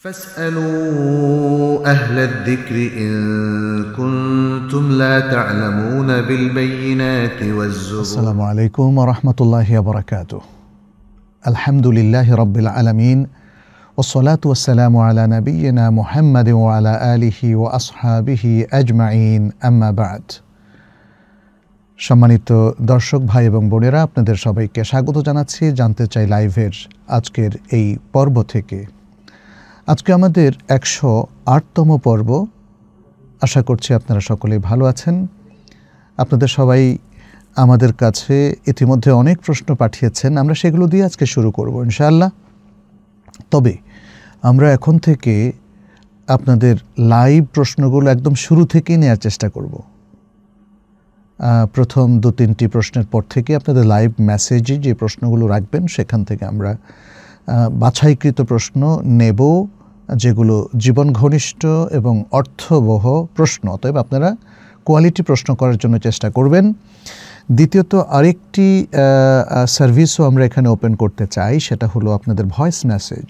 فاسألوا أهل الذكر إن كنتم لا تعلمون بالبينات والزبور السلام عليكم ورحمة الله وبركاته الحمد لله رب العالمين والصلاة والسلام على نبينا محمد وعلى آله وأصحابه أجمعين أما بعد সম্মানিত দর্শক ভাই এবং বোনেরা আপনাদের সবাইকে স্বাগত জানাচ্ছি জানতে চাই লাইভের আজকের এই পর্ব থেকে আজকে আমাদের একশো আটতম পর্ব আশা করছি আপনারা সকলেই ভালো আছেন আপনাদের সবাই আমাদের কাছে ইতিমধ্যে অনেক প্রশ্ন পাঠিয়েছেন আমরা সেগুলো দিয়ে আজকে শুরু করব ইনশাআল্লাহ তবে আমরা এখন থেকে আপনাদের লাইভ প্রশ্নগুলো একদম শুরু থেকেই নেওয়ার চেষ্টা করব প্রথম দু তিনটি প্রশ্নের পর থেকে আপনাদের লাইভ মেসেজে যে প্রশ্নগুলো রাখবেন সেখান থেকে আমরা বাছাইকৃত প্রশ্ন নেব যেগুলো জীবন ঘনিষ্ঠ এবং অর্থবহ প্রশ্ন অতএব আপনারা কোয়ালিটি প্রশ্ন করার জন্য চেষ্টা করবেন দ্বিতীয়ত আরেকটি সার্ভিসও আমরা এখানে ওপেন করতে চাই সেটা হলো আপনাদের ভয়েস মেসেজ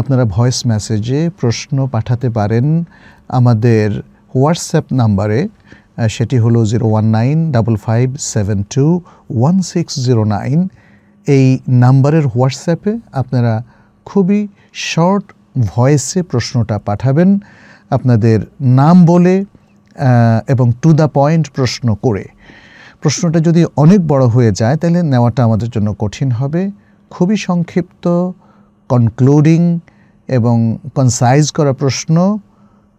আপনারা ভয়েস মেসেজে প্রশ্ন পাঠাতে পারেন আমাদের হোয়াটসঅ্যাপ নাম্বারে সেটি হলো zero one nine double five seven two one six zero nine এই নাম্বারের হোয়াটসঅ্যাপে আপনারা খুবই শর্ট ভয়েসে প্রশ্নটা পাঠাবেন আপনাদের নাম বলে এবং টু দ্য পয়েন্ট প্রশ্ন করে প্রশ্নটা যদি অনেক বড় হয়ে যায় তাহলে নেওয়াটা আমাদের জন্য কঠিন হবে খুবই সংক্ষিপ্ত কনক্লুডিং এবং কনসাইজ করা প্রশ্ন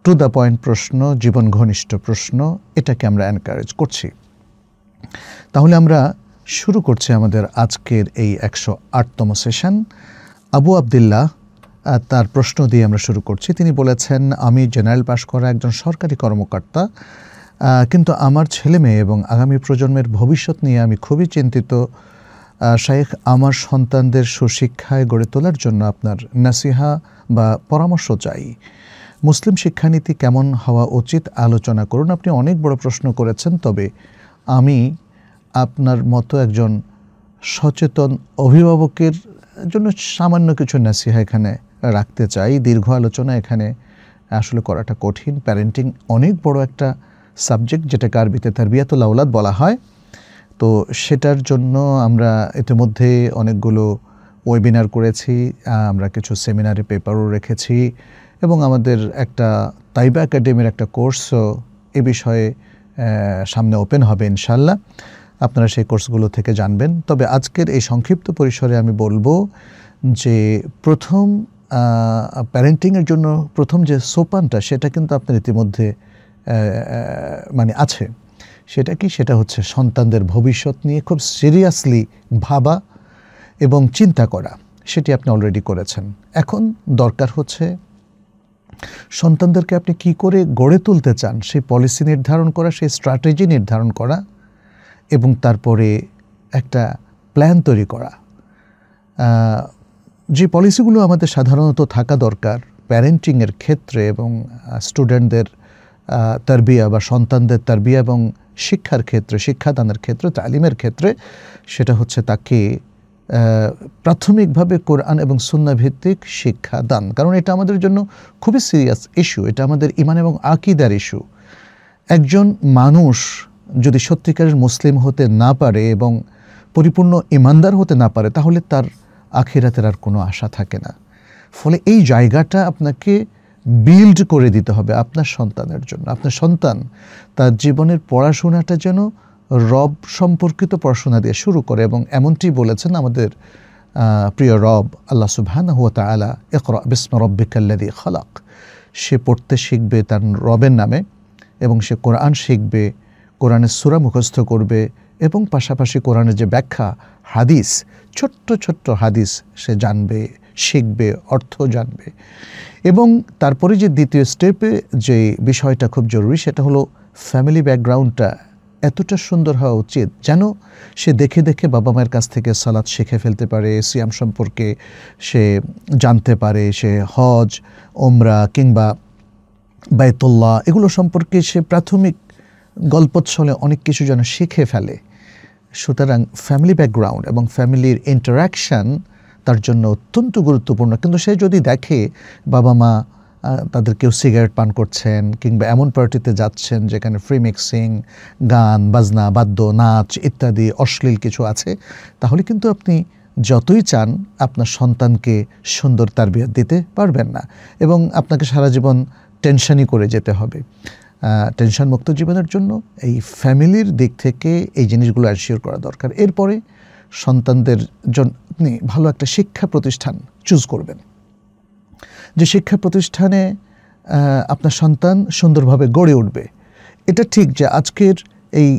টু দ্য পয়েন্ট প্রশ্ন জীবন ঘনিষ্ঠ প্রশ্ন এটাকে আমরা এনকারেজ করছি তাহলে আমরা শুরু করছি আমাদের আজকের এই একশো আটতম সেশন আবু আবদুল্লাহ তার প্রশ্ন দিয়ে আমরা শুরু করছি তিনি বলেছেন আমি জেনারেল পাশ করা একজন সরকারি কর্মকর্তা কিন্তু আমার ছেলে মেয়ে এবং আগামী প্রজন্মের ভবিষ্যৎ নিয়ে আমি খুবই চিন্তিত শায়েখ আমার সন্তানদের সুশিক্ষায় গড়ে তোলার জন্য আপনার নাসিহা বা পরামর্শ চাই মুসলিম শিক্ষানীতি কেমন হওয়া উচিত আলোচনা করুন আপনি অনেক বড় প্রশ্ন করেছেন তবে আমি আপনার মতো একজন সচেতন অভিভাবকের জন্য সামান্য কিছু নাসিহা এখানে রাখতে চাই দীর্ঘ আলোচনা এখানে আসলে করাটা কঠিন প্যারেন্টিং অনেক বড় একটা সাবজেক্ট যেটাকে আরবিতে বিয়াত লাউলাদ বলা হয় তো সেটার জন্য আমরা ইতিমধ্যে অনেকগুলো ওয়েবিনার করেছি আমরা কিছু সেমিনারে পেপারও রেখেছি এবং আমাদের একটা তাইবা একাডেমির একটা কোর্সও এ বিষয়ে সামনে ওপেন হবে ইনশাল্লাহ আপনারা সেই কোর্সগুলো থেকে জানবেন তবে আজকের এই সংক্ষিপ্ত পরিসরে আমি বলবো যে প্রথম প্যারেন্টিংয়ের জন্য প্রথম যে সোপানটা সেটা কিন্তু আপনার ইতিমধ্যে মানে আছে সেটা কি সেটা হচ্ছে সন্তানদের ভবিষ্যৎ নিয়ে খুব সিরিয়াসলি ভাবা এবং চিন্তা করা সেটি আপনি অলরেডি করেছেন এখন দরকার হচ্ছে সন্তানদেরকে আপনি কি করে গড়ে তুলতে চান সেই পলিসি নির্ধারণ করা সেই স্ট্র্যাটেজি নির্ধারণ করা এবং তারপরে একটা প্ল্যান তৈরি করা যে পলিসিগুলো আমাদের সাধারণত থাকা দরকার প্যারেন্টিংয়ের ক্ষেত্রে এবং স্টুডেন্টদের তারবিয়া বা সন্তানদের তারবিয়া এবং শিক্ষার ক্ষেত্রে শিক্ষাদানের ক্ষেত্রে তালিমের ক্ষেত্রে সেটা হচ্ছে তাকে প্রাথমিকভাবে কোরআন এবং সুন্নাভিত্তিক শিক্ষা দান কারণ এটা আমাদের জন্য খুবই সিরিয়াস ইস্যু এটা আমাদের ইমান এবং আকিদার ইস্যু একজন মানুষ যদি সত্যিকারের মুসলিম হতে না পারে এবং পরিপূর্ণ ইমানদার হতে না পারে তাহলে তার আখিরাতের আর কোনো আশা থাকে না ফলে এই জায়গাটা আপনাকে বিল্ড করে দিতে হবে আপনার সন্তানের জন্য আপনার সন্তান তার জীবনের পড়াশোনাটা যেন রব সম্পর্কিত পড়াশোনা দিয়ে শুরু করে এবং এমনটি বলেছেন আমাদের প্রিয় রব আল্লাহ সুবহান হুয়া তালা ইকরা বিসমা রব্বিকাল্লাদি খালাক সে পড়তে শিখবে তার রবের নামে এবং সে কোরআন শিখবে কোরআনের সুরা মুখস্থ করবে এবং পাশাপাশি কোরআনের যে ব্যাখ্যা হাদিস ছোট্ট ছোট্ট হাদিস সে জানবে শিখবে অর্থ জানবে এবং তারপরে যে দ্বিতীয় স্টেপে যে বিষয়টা খুব জরুরি সেটা হলো ফ্যামিলি ব্যাকগ্রাউন্ডটা এতটা সুন্দর হওয়া উচিত যেন সে দেখে দেখে বাবা মায়ের কাছ থেকে সালাদ শিখে ফেলতে পারে সিয়াম সম্পর্কে সে জানতে পারে সে হজ ওমরা কিংবা বায়তুল্লাহ এগুলো সম্পর্কে সে প্রাথমিক গল্পচ্ছলে অনেক কিছু যেন শিখে ফেলে সুতরাং ফ্যামিলি ব্যাকগ্রাউন্ড এবং ফ্যামিলির ইন্টারাকশান তার জন্য অত্যন্ত গুরুত্বপূর্ণ কিন্তু সে যদি দেখে বাবা মা তাদের কেউ সিগারেট পান করছেন কিংবা এমন পার্টিতে যাচ্ছেন যেখানে ফ্রি মিক্সিং গান বাজনা বাদ্য নাচ ইত্যাদি অশ্লীল কিছু আছে তাহলে কিন্তু আপনি যতই চান আপনার সন্তানকে সুন্দর তারবিয়াত দিতে পারবেন না এবং আপনাকে সারা জীবন টেনশনই করে যেতে হবে টেনশন মুক্ত জীবনের জন্য এই ফ্যামিলির দিক থেকে এই জিনিসগুলো অ্যাসিওর করা দরকার এরপরে সন্তানদের জন্য আপনি ভালো একটা শিক্ষা প্রতিষ্ঠান চুজ করবেন যে শিক্ষা প্রতিষ্ঠানে আপনার সন্তান সুন্দরভাবে গড়ে উঠবে এটা ঠিক যে আজকের এই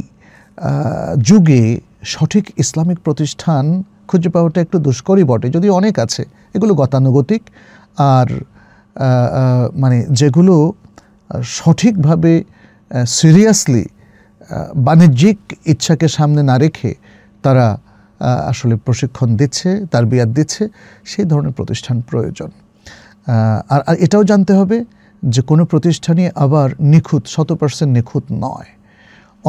যুগে সঠিক ইসলামিক প্রতিষ্ঠান খুঁজে পাওয়াটা একটু দুষ্করই বটে যদি অনেক আছে এগুলো গতানুগতিক আর মানে যেগুলো সঠিকভাবে সিরিয়াসলি বাণিজ্যিক ইচ্ছাকে সামনে না রেখে তারা আসলে প্রশিক্ষণ দিচ্ছে তার বিয়ার দিচ্ছে সেই ধরনের প্রতিষ্ঠান প্রয়োজন আর এটাও জানতে হবে যে কোনো প্রতিষ্ঠানই আবার নিখুঁত শত পার্সেন্ট নিখুঁত নয়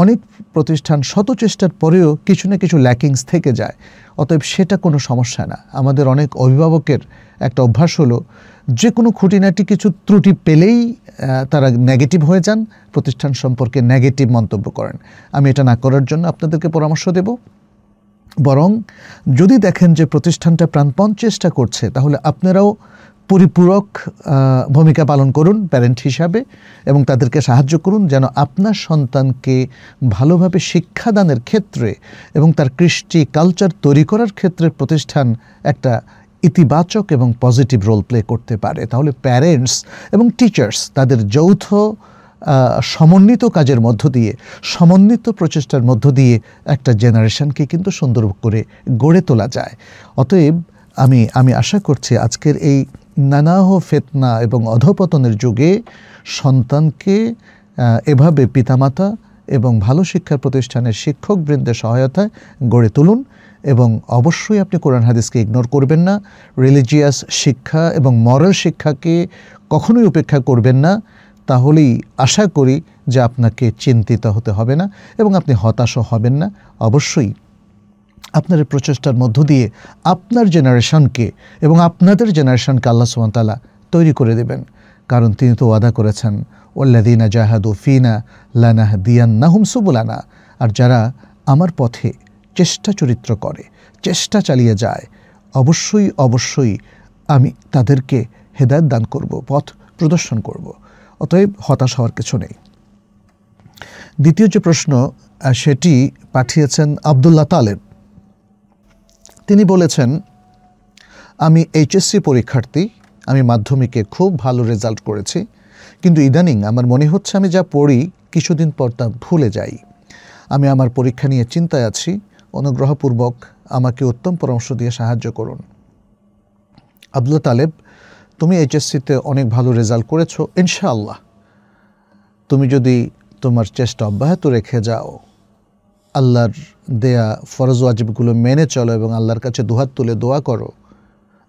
অনেক প্রতিষ্ঠান শত চেষ্টার পরেও কিছু না কিছু ল্যাকিংস থেকে যায় অতএব সেটা কোনো সমস্যা না আমাদের অনেক অভিভাবকের একটা অভ্যাস হলো যে কোনো খুঁটিনাটি কিছু ত্রুটি পেলেই তারা নেগেটিভ হয়ে যান প্রতিষ্ঠান সম্পর্কে নেগেটিভ মন্তব্য করেন আমি এটা না করার জন্য আপনাদেরকে পরামর্শ দেব বরং যদি দেখেন যে প্রতিষ্ঠানটা প্রাণপণ চেষ্টা করছে তাহলে আপনারাও পরিপূরক ভূমিকা পালন করুন প্যারেন্ট হিসাবে এবং তাদেরকে সাহায্য করুন যেন আপনার সন্তানকে ভালোভাবে শিক্ষাদানের ক্ষেত্রে এবং তার কৃষ্টি কালচার তৈরি করার ক্ষেত্রে প্রতিষ্ঠান একটা ইতিবাচক এবং পজিটিভ রোল প্লে করতে পারে তাহলে প্যারেন্টস এবং টিচার্স তাদের যৌথ সমন্বিত কাজের মধ্য দিয়ে সমন্বিত প্রচেষ্টার মধ্য দিয়ে একটা জেনারেশনকে কিন্তু সুন্দর করে গড়ে তোলা যায় অতএব আমি আমি আশা করছি আজকের এই নানাহ ফেতনা এবং অধপতনের যুগে সন্তানকে এভাবে পিতামাতা এবং ভালো শিক্ষা প্রতিষ্ঠানের শিক্ষকবৃন্দের সহায়তায় গড়ে তুলুন এবং অবশ্যই আপনি কোরআন হাদিসকে ইগনোর করবেন না রিলিজিয়াস শিক্ষা এবং মরাল শিক্ষাকে কখনোই উপেক্ষা করবেন না তাহলেই আশা করি যে আপনাকে চিন্তিত হতে হবে না এবং আপনি হতাশও হবেন না অবশ্যই আপনার প্রচেষ্টার মধ্য দিয়ে আপনার জেনারেশনকে এবং আপনাদের জেনারেশনকে আল্লাহ সুমতালা তৈরি করে দেবেন কারণ তিনি তো ওয়াদা করেছেন ওল্লাদিনা জাহাদু ফিনা লানাহ দিয়ান নাহুম সুবুলানা আর যারা আমার পথে চেষ্টা চরিত্র করে চেষ্টা চালিয়ে যায় অবশ্যই অবশ্যই আমি তাদেরকে হেদায়ত দান করব পথ প্রদর্শন করব অতএব হতাশ হওয়ার কিছু নেই দ্বিতীয় যে প্রশ্ন সেটি পাঠিয়েছেন আবদুল্লাহ তালেব তিনি বলেছেন আমি এইচএসসি পরীক্ষার্থী আমি মাধ্যমিকে খুব ভালো রেজাল্ট করেছি কিন্তু ইদানিং আমার মনে হচ্ছে আমি যা পড়ি কিছুদিন পর তা ভুলে যাই আমি আমার পরীক্ষা নিয়ে চিন্তায় আছি অনুগ্রহপূর্বক আমাকে উত্তম পরামর্শ দিয়ে সাহায্য করুন আব্দুল তালেব তুমি এইচএসসিতে অনেক ভালো রেজাল্ট করেছো ইনশাআল্লাহ তুমি যদি তোমার চেষ্টা অব্যাহত রেখে যাও আল্লাহর দেয়া ফরজ ওয়াজিবগুলো মেনে চলো এবং আল্লাহর কাছে দুহাত তুলে দোয়া করো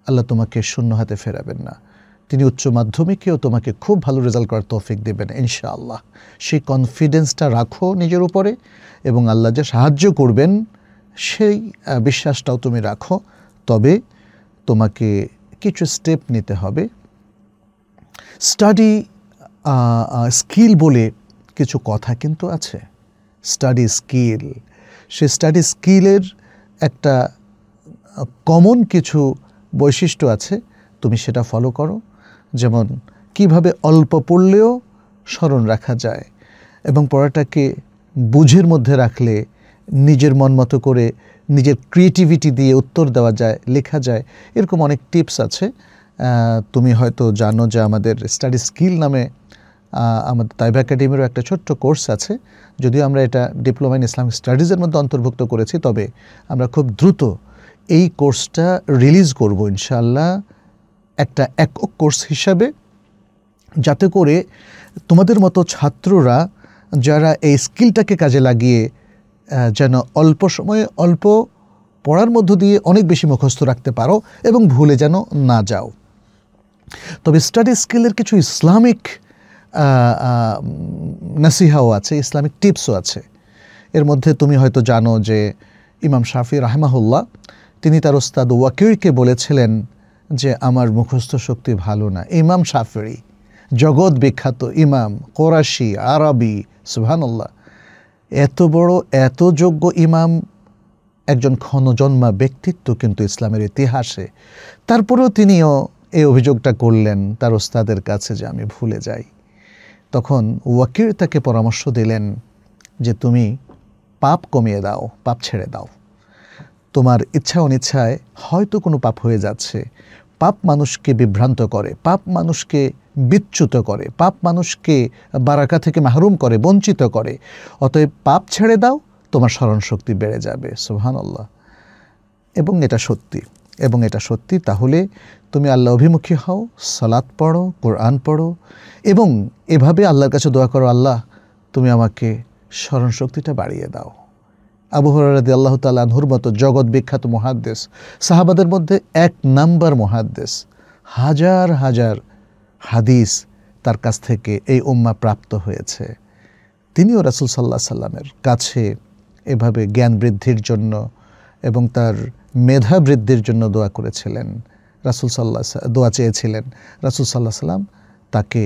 আল্লাহ তোমাকে শূন্য হাতে ফেরাবেন না তিনি উচ্চ মাধ্যমিকেও তোমাকে খুব ভালো রেজাল্ট করার তৌফিক দেবেন ইনশাআল্লাহ সেই কনফিডেন্সটা রাখো নিজের উপরে এবং আল্লাহ যে সাহায্য করবেন সেই বিশ্বাসটাও তুমি রাখো তবে তোমাকে কিছু স্টেপ নিতে হবে স্টাডি স্কিল বলে কিছু কথা কিন্তু আছে স্টাডি স্কিল সে স্টাডি স্কিলের একটা কমন কিছু বৈশিষ্ট্য আছে তুমি সেটা ফলো করো যেমন কিভাবে অল্প পড়লেও স্মরণ রাখা যায় এবং পড়াটাকে বুঝের মধ্যে রাখলে নিজের মন মতো করে নিজের ক্রিয়েটিভিটি দিয়ে উত্তর দেওয়া যায় লেখা যায় এরকম অনেক টিপস আছে তুমি হয়তো জানো যে আমাদের স্টাডি স্কিল নামে আমাদের তাইব একাডেমিরও একটা ছোট্ট কোর্স আছে যদিও আমরা এটা ডিপ্লোমা ইন ইসলামিক স্টাডিজের মধ্যে অন্তর্ভুক্ত করেছি তবে আমরা খুব দ্রুত এই কোর্সটা রিলিজ করব ইনশাল্লাহ একটা একক কোর্স হিসাবে যাতে করে তোমাদের মতো ছাত্ররা যারা এই স্কিলটাকে কাজে লাগিয়ে যেন অল্প সময়ে অল্প পড়ার মধ্য দিয়ে অনেক বেশি মুখস্থ রাখতে পারো এবং ভুলে যেন না যাও তবে স্টাডি স্কিলের কিছু ইসলামিক নাসিহাও আছে ইসলামিক টিপসও আছে এর মধ্যে তুমি হয়তো জানো যে ইমাম শাফি রাহমাহুল্লাহ তিনি তার ওস্তাদ ওয়াকিরকে বলেছিলেন যে আমার মুখস্থ শক্তি ভালো না ইমাম শাফরি জগৎ বিখ্যাত ইমাম কোরাশি আরবি সুহানুল্লাহ এত বড় এত যোগ্য ইমাম একজন ক্ষণজন্মা ব্যক্তিত্ব কিন্তু ইসলামের ইতিহাসে তারপরেও তিনিও এই অভিযোগটা করলেন তার ওস্তাদের কাছে যে আমি ভুলে যাই তখন ওয়াকির তাকে পরামর্শ দিলেন যে তুমি পাপ কমিয়ে দাও পাপ ছেড়ে দাও তোমার ইচ্ছা অনিচ্ছায় হয়তো কোনো পাপ হয়ে যাচ্ছে পাপ মানুষকে বিভ্রান্ত করে পাপ মানুষকে বিচ্যুত করে পাপ মানুষকে বারাকা থেকে মাহরুম করে বঞ্চিত করে অতএব পাপ ছেড়ে দাও তোমার স্মরণশক্তি বেড়ে যাবে সুবহানাল্লাহ এবং এটা সত্যি এবং এটা সত্যি তাহলে তুমি আল্লাহ অভিমুখী হও সালাদ পড়ো কোরআন পড়ো এবং এভাবে আল্লাহর কাছে দোয়া করো আল্লাহ তুমি আমাকে স্মরণশক্তিটা বাড়িয়ে দাও আবু হরাদি আল্লাহ তালাহুর মতো জগৎ বিখ্যাত মহাদ্দেশ সাহাবাদের মধ্যে এক নাম্বার মহাদ্দেশ হাজার হাজার হাদিস তার কাছ থেকে এই উম্মা প্রাপ্ত হয়েছে তিনিও রাসুল সাল্লাহ সাল্লামের কাছে এভাবে জ্ঞান বৃদ্ধির জন্য এবং তার মেধা বৃদ্ধির জন্য দোয়া করেছিলেন রাসুল সাল্লা দোয়া চেয়েছিলেন রাসুল সাল্লাহ সাল্লাম তাকে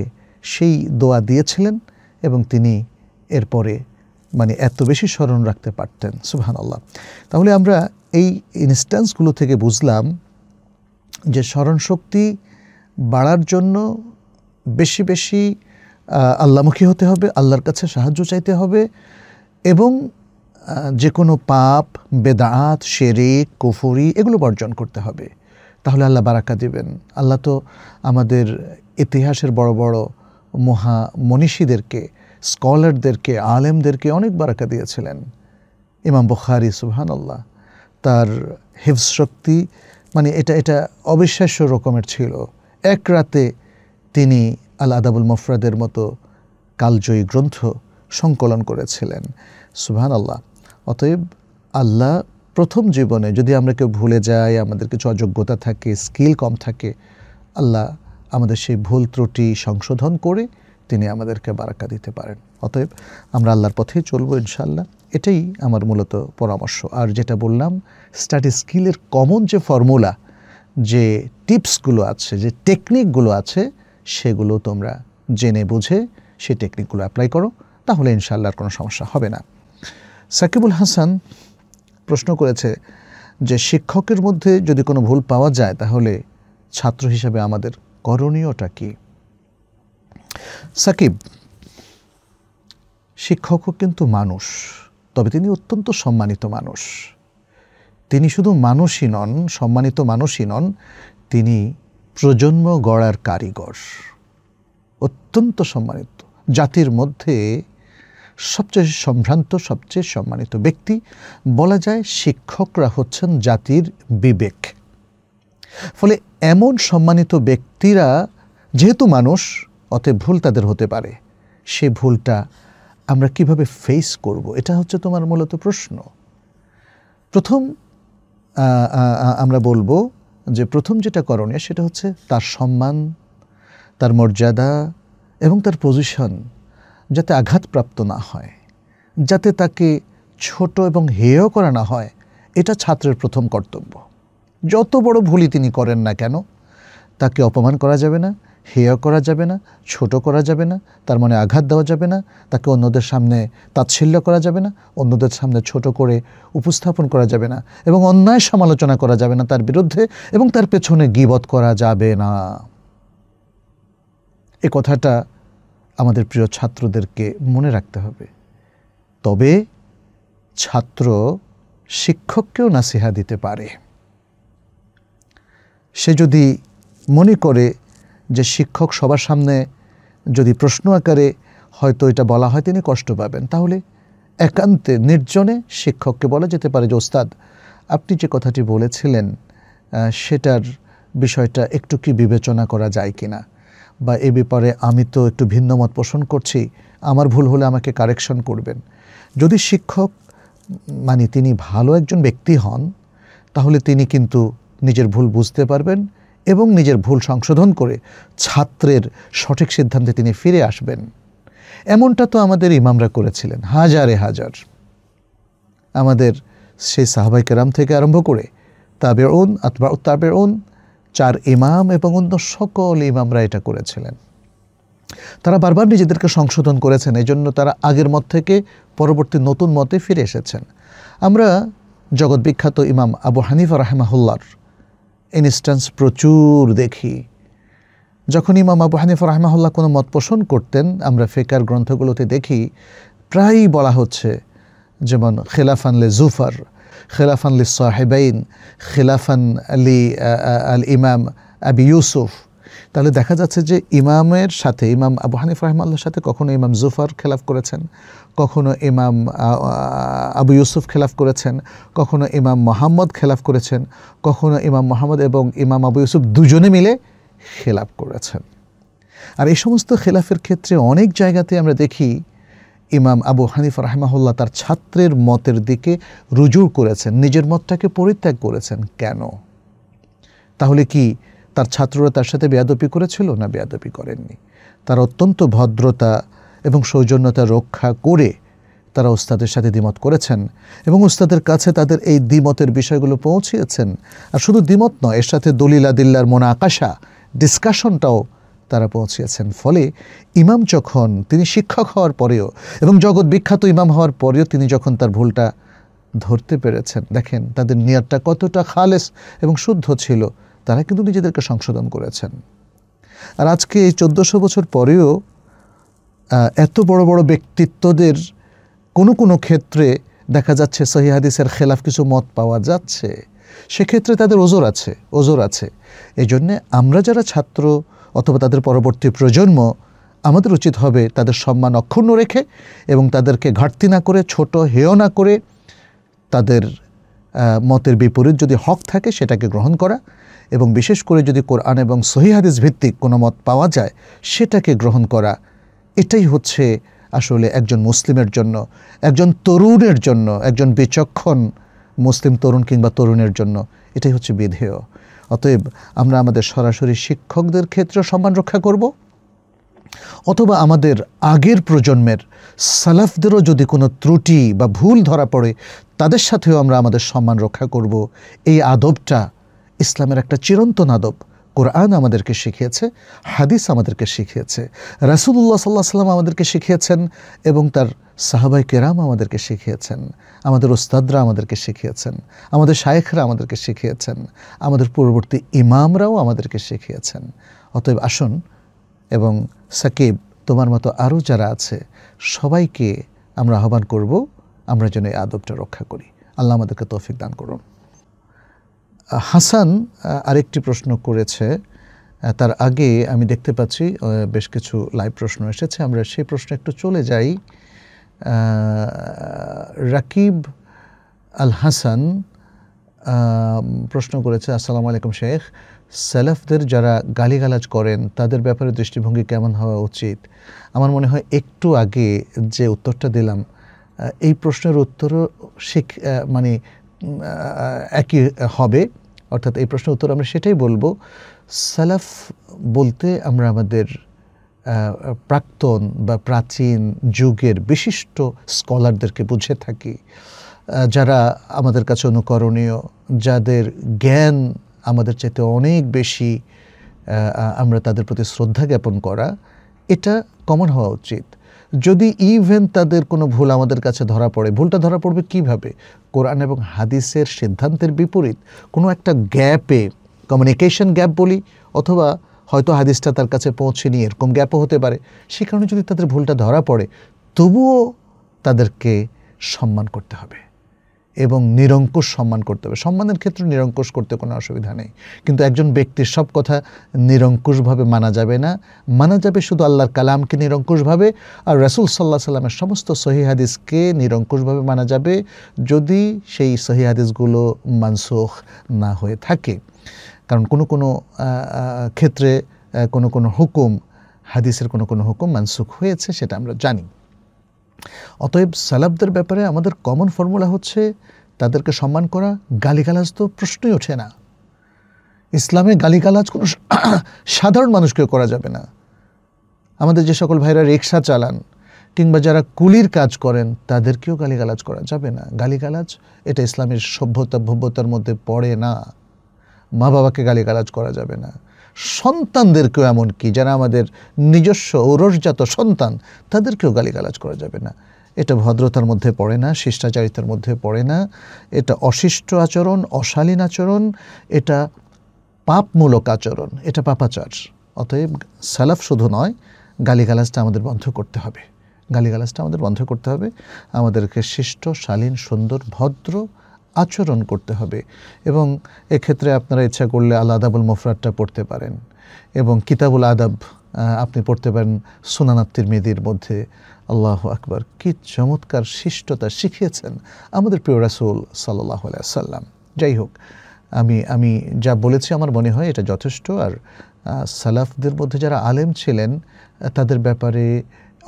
সেই দোয়া দিয়েছিলেন এবং তিনি এরপরে মানে এত বেশি স্মরণ রাখতে পারতেন সুহান আল্লাহ তাহলে আমরা এই ইনস্ট্যান্সগুলো থেকে বুঝলাম যে স্মরণ শক্তি বাড়ার জন্য বেশি বেশি আল্লামুখী হতে হবে আল্লাহর কাছে সাহায্য চাইতে হবে এবং যে কোনো পাপ বেদাঁত শেরেক কুফুরি এগুলো বর্জন করতে হবে তাহলে আল্লাহ বারাকা দিবেন আল্লাহ তো আমাদের ইতিহাসের বড় বড় মহা মনীষীদেরকে স্কলারদেরকে আলেমদেরকে অনেক বারাকা দিয়েছিলেন ইমাম বখারি সুহান আল্লাহ তার হেফজ শক্তি মানে এটা এটা অবিশ্বাস্য রকমের ছিল এক রাতে তিনি আল আদাবুল মফরাদের মতো কালজয়ী গ্রন্থ সংকলন করেছিলেন সুবহান আল্লাহ অতএব আল্লাহ প্রথম জীবনে যদি আমরা কেউ ভুলে যাই আমাদের কিছু অযোগ্যতা থাকে স্কিল কম থাকে আল্লাহ আমাদের সেই ভুল ত্রুটি সংশোধন করে তিনি আমাদেরকে বারাক্কা দিতে পারেন অতএব আমরা আল্লাহর পথেই চলবো ইনশাল্লাহ এটাই আমার মূলত পরামর্শ আর যেটা বললাম স্টাডি স্কিলের কমন যে ফর্মুলা যে টিপসগুলো আছে যে টেকনিকগুলো আছে সেগুলো তোমরা জেনে বুঝে সেই টেকনিকগুলো অ্যাপ্লাই করো তাহলে ইনশাল্লাহর কোনো সমস্যা হবে না সাকিবুল হাসান প্রশ্ন করেছে যে শিক্ষকের মধ্যে যদি কোনো ভুল পাওয়া যায় তাহলে ছাত্র হিসাবে আমাদের করণীয়টা কী সাকিব শিক্ষকও কিন্তু মানুষ তবে তিনি অত্যন্ত সম্মানিত মানুষ তিনি শুধু মানুষই নন সম্মানিত মানুষই নন তিনি প্রজন্ম গড়ার কারিগর অত্যন্ত সম্মানিত জাতির মধ্যে সবচেয়ে সম্ভ্রান্ত সবচেয়ে সম্মানিত ব্যক্তি বলা যায় শিক্ষকরা হচ্ছেন জাতির বিবেক ফলে এমন সম্মানিত ব্যক্তিরা যেহেতু মানুষ অতএব ভুল তাদের হতে পারে সে ভুলটা আমরা কিভাবে ফেস করব এটা হচ্ছে তোমার মূলত প্রশ্ন প্রথম আমরা বলবো যে প্রথম যেটা করণীয় সেটা হচ্ছে তার সম্মান তার মর্যাদা এবং তার পজিশন যাতে আঘাতপ্রাপ্ত না হয় যাতে তাকে ছোট এবং হেয় করা না হয় এটা ছাত্রের প্রথম কর্তব্য যত বড় ভুলই তিনি করেন না কেন তাকে অপমান করা যাবে না হেয়া করা যাবে না ছোট করা যাবে না তার মনে আঘাত দেওয়া যাবে না তাকে অন্যদের সামনে তাচ্ছিল্য করা যাবে না অন্যদের সামনে ছোট করে উপস্থাপন করা যাবে না এবং অন্যায় সমালোচনা করা যাবে না তার বিরুদ্ধে এবং তার পেছনে গিবত করা যাবে না এ কথাটা আমাদের প্রিয় ছাত্রদেরকে মনে রাখতে হবে তবে ছাত্র শিক্ষককেও নাসিহা দিতে পারে সে যদি মনে করে যে শিক্ষক সবার সামনে যদি প্রশ্ন আকারে হয়তো এটা বলা হয় তিনি কষ্ট পাবেন তাহলে একান্তে নির্জনে শিক্ষককে বলা যেতে পারে যে ওস্তাদ আপনি যে কথাটি বলেছিলেন সেটার বিষয়টা একটু কি বিবেচনা করা যায় কি না বা এ ব্যাপারে আমি তো একটু ভিন্ন মত পোষণ করছি আমার ভুল হলে আমাকে কারেকশন করবেন যদি শিক্ষক মানে তিনি ভালো একজন ব্যক্তি হন তাহলে তিনি কিন্তু নিজের ভুল বুঝতে পারবেন এবং নিজের ভুল সংশোধন করে ছাত্রের সঠিক সিদ্ধান্তে তিনি ফিরে আসবেন এমনটা তো আমাদের ইমামরা করেছিলেন হাজারে হাজার আমাদের সেই সাহবাই কেরাম থেকে আরম্ভ করে তাবের উন অথবা তাবের উন চার ইমাম এবং অন্য সকল ইমামরা এটা করেছিলেন তারা বারবার নিজেদেরকে সংশোধন করেছেন এই জন্য তারা আগের মত থেকে পরবর্তী নতুন মতে ফিরে এসেছেন আমরা জগৎ বিখ্যাত ইমাম আবু হানিফা রাহেমাহুল্লার ইনস্ট্যান্স প্রচুর দেখি যখন ইমাম আবু হানিফ রাহমাহুল্লাহ কোনো মত পোষণ করতেন আমরা ফেকার গ্রন্থগুলোতে দেখি প্রায়ই বলা হচ্ছে যেমন খেলাফান লে জুফার খেলাফান লি সাহেবাইন খেলাফান আলী আল ইমাম আবি ইউসুফ তাহলে দেখা যাচ্ছে যে ইমামের সাথে ইমাম আবু হানিফ রাহমাল্লার সাথে কখনো ইমাম জুফার খেলাফ করেছেন কখনো ইমাম আবু ইউসুফ খেলাফ করেছেন কখনো ইমাম মোহাম্মদ খেলাফ করেছেন কখনো ইমাম মোহাম্মদ এবং ইমাম আবু ইউসুফ দুজনে মিলে খেলাফ করেছেন আর এই সমস্ত খেলাফের ক্ষেত্রে অনেক জায়গাতে আমরা দেখি ইমাম আবু হানিফ রাহমাহুল্লাহ তার ছাত্রের মতের দিকে রুজুর করেছেন নিজের মতটাকে পরিত্যাগ করেছেন কেন তাহলে কি তার ছাত্ররা তার সাথে বেয়াদপি করেছিল না বেয়াদপি করেননি তারা অত্যন্ত ভদ্রতা এবং সৌজন্যতা রক্ষা করে তারা ওস্তাদের সাথে দ্বিমত করেছেন এবং ওস্তাদের কাছে তাদের এই দ্বিমতের বিষয়গুলো পৌঁছিয়েছেন আর শুধু দ্বিমত নয় এর সাথে দলিলাদিল্লার আকাশা ডিসকাশনটাও তারা পৌঁছিয়েছেন ফলে ইমাম যখন তিনি শিক্ষক হওয়ার পরেও এবং জগৎ বিখ্যাত ইমাম হওয়ার পরেও তিনি যখন তার ভুলটা ধরতে পেরেছেন দেখেন তাদের নিয়ারটা কতটা খালেস এবং শুদ্ধ ছিল তারা কিন্তু নিজেদেরকে সংশোধন করেছেন আর আজকে এই চোদ্দোশো বছর পরেও এত বড় বড় ব্যক্তিত্বদের কোনো কোনো ক্ষেত্রে দেখা যাচ্ছে সহি হাদিসের খেলাফ কিছু মত পাওয়া যাচ্ছে সেক্ষেত্রে তাদের ওজোর আছে ওজোর আছে এই জন্যে আমরা যারা ছাত্র অথবা তাদের পরবর্তী প্রজন্ম আমাদের উচিত হবে তাদের সম্মান অক্ষুণ্ণ রেখে এবং তাদেরকে ঘাটতি না করে ছোট হেয় না করে তাদের মতের বিপরীত যদি হক থাকে সেটাকে গ্রহণ করা এবং বিশেষ করে যদি কোরআন এবং সহিহাদিস ভিত্তিক কোনো মত পাওয়া যায় সেটাকে গ্রহণ করা এটাই হচ্ছে আসলে একজন মুসলিমের জন্য একজন তরুণের জন্য একজন বিচক্ষণ মুসলিম তরুণ কিংবা তরুণের জন্য এটাই হচ্ছে বিধেয় অতএব আমরা আমাদের সরাসরি শিক্ষকদের ক্ষেত্রে সম্মান রক্ষা করব অথবা আমাদের আগের প্রজন্মের সালাফদেরও যদি কোনো ত্রুটি বা ভুল ধরা পড়ে তাদের সাথেও আমরা আমাদের সম্মান রক্ষা করব এই আদবটা ইসলামের একটা চিরন্তন আদব কোরআন আমাদেরকে শিখিয়েছে হাদিস আমাদেরকে শিখিয়েছে রাসুলুল্লাহ সাল্লাহ সাল্লাম আমাদেরকে শিখিয়েছেন এবং তার সাহাবাই কেরাম আমাদেরকে শিখিয়েছেন আমাদের ওস্তাদরা আমাদেরকে শিখিয়েছেন আমাদের শায়েখরা আমাদেরকে শিখিয়েছেন আমাদের পূর্ববর্তী ইমামরাও আমাদেরকে শিখিয়েছেন অতএব আসুন এবং সাকিব তোমার মতো আরও যারা আছে সবাইকে আমরা আহ্বান করব আমরা যেন এই আদবটা রক্ষা করি আল্লাহ আমাদেরকে তৌফিক দান করুন হাসান আরেকটি প্রশ্ন করেছে তার আগে আমি দেখতে পাচ্ছি বেশ কিছু লাইভ প্রশ্ন এসেছে আমরা সেই প্রশ্ন একটু চলে যাই রাকিব আল হাসান প্রশ্ন করেছে আসসালামু আলাইকুম শেখ সেলফদের যারা গালিগালাজ করেন তাদের ব্যাপারে দৃষ্টিভঙ্গি কেমন হওয়া উচিত আমার মনে হয় একটু আগে যে উত্তরটা দিলাম এই প্রশ্নের উত্তরও শিখ মানে একই হবে অর্থাৎ এই প্রশ্নের উত্তর আমরা সেটাই বলবো সালাফ বলতে আমরা আমাদের প্রাক্তন বা প্রাচীন যুগের বিশিষ্ট স্কলারদেরকে বুঝে থাকি যারা আমাদের কাছে অনুকরণীয় যাদের জ্ঞান আমাদের চাইতে অনেক বেশি আমরা তাদের প্রতি শ্রদ্ধা জ্ঞাপন করা এটা কমন হওয়া উচিত যদি ইভেন তাদের কোনো ভুল আমাদের কাছে ধরা পড়ে ভুলটা ধরা পড়বে কিভাবে কোরআন এবং হাদিসের সিদ্ধান্তের বিপরীত কোনো একটা গ্যাপে কমিউনিকেশন গ্যাপ বলি অথবা হয়তো হাদিসটা তার কাছে পৌঁছেনি এরকম গ্যাপও হতে পারে সে কারণে যদি তাদের ভুলটা ধরা পড়ে তবুও তাদেরকে সম্মান করতে হবে এবং নিরঙ্কুশ সম্মান করতে হবে সম্মানের ক্ষেত্রে নিরঙ্কুশ করতে কোনো অসুবিধা নেই কিন্তু একজন ব্যক্তির সব কথা নিরঙ্কুশভাবে মানা যাবে না মানা যাবে শুধু আল্লাহর কালামকে নিরঙ্কুশভাবে আর রাসুল সাল্লাহ সাল্লামের সমস্ত সহিহাদিসকে নিরঙ্কুশভাবে মানা যাবে যদি সেই সহিহাদিসগুলো মানসুখ না হয়ে থাকে কারণ কোনো কোনো ক্ষেত্রে কোনো কোনো হুকুম হাদিসের কোনো কোনো হুকুম মানসুখ হয়েছে সেটা আমরা জানি অতএব সালাবদের ব্যাপারে আমাদের কমন ফর্মুলা হচ্ছে তাদেরকে সম্মান করা গালিগালাজ তো প্রশ্নই ওঠে না ইসলামে গালিগালাজ কোনো সাধারণ মানুষকেও করা যাবে না আমাদের যে সকল ভাইরা রিক্সা চালান কিংবা যারা কুলির কাজ করেন তাদেরকেও গালিগালাজ করা যাবে না গালিগালাজ এটা ইসলামের সভ্যতা ভব্যতার মধ্যে পড়ে না মা বাবাকে গালিগালাজ করা যাবে না সন্তানদেরকেও এমনকি যারা আমাদের নিজস্ব ঔরসজাত সন্তান তাদেরকেও গালিগালাজ করা যাবে না এটা ভদ্রতার মধ্যে পড়ে না শিষ্টাচারিতার মধ্যে পড়ে না এটা অশিষ্ট আচরণ অশালীন আচরণ এটা পাপমূলক আচরণ এটা পাপাচার অতএব সালাফ শুধু নয় গালিগালাজটা আমাদের বন্ধ করতে হবে গালিগালাজটা আমাদের বন্ধ করতে হবে আমাদেরকে শিষ্ট শালীন সুন্দর ভদ্র আচরণ করতে হবে এবং এক্ষেত্রে আপনারা ইচ্ছা করলে আল আদাবুল মফরাতটা পড়তে পারেন এবং কিতাবুল আদাব আপনি পড়তে পারেন সোনানাত্তির মেদির মধ্যে আল্লাহ আকবার কি চমৎকার শিষ্টতা শিখিয়েছেন আমাদের প্রিয় রাসুল সাল্লাহ সাল্লাম যাই হোক আমি আমি যা বলেছি আমার মনে হয় এটা যথেষ্ট আর সালাফদের মধ্যে যারা আলেম ছিলেন তাদের ব্যাপারে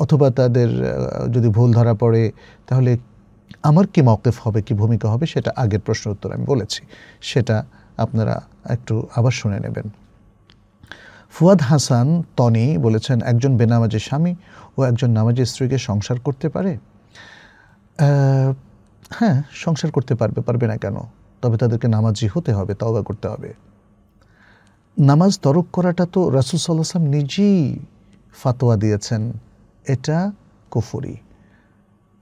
অথবা তাদের যদি ভুল ধরা পড়ে তাহলে আমার কি মকদেফ হবে কি ভূমিকা হবে সেটা আগের প্রশ্ন উত্তর আমি বলেছি সেটা আপনারা একটু আবার শুনে নেবেন ফুয়াদ হাসান তনি বলেছেন একজন বেনামাজি স্বামী ও একজন নামাজি স্ত্রীকে সংসার করতে পারে হ্যাঁ সংসার করতে পারবে পারবে না কেন তবে তাদেরকে নামাজি হতে হবে তওবা করতে হবে নামাজ তরক করাটা তো রাসুল সাল্লাহ নিজেই ফাতোয়া দিয়েছেন এটা কুফরি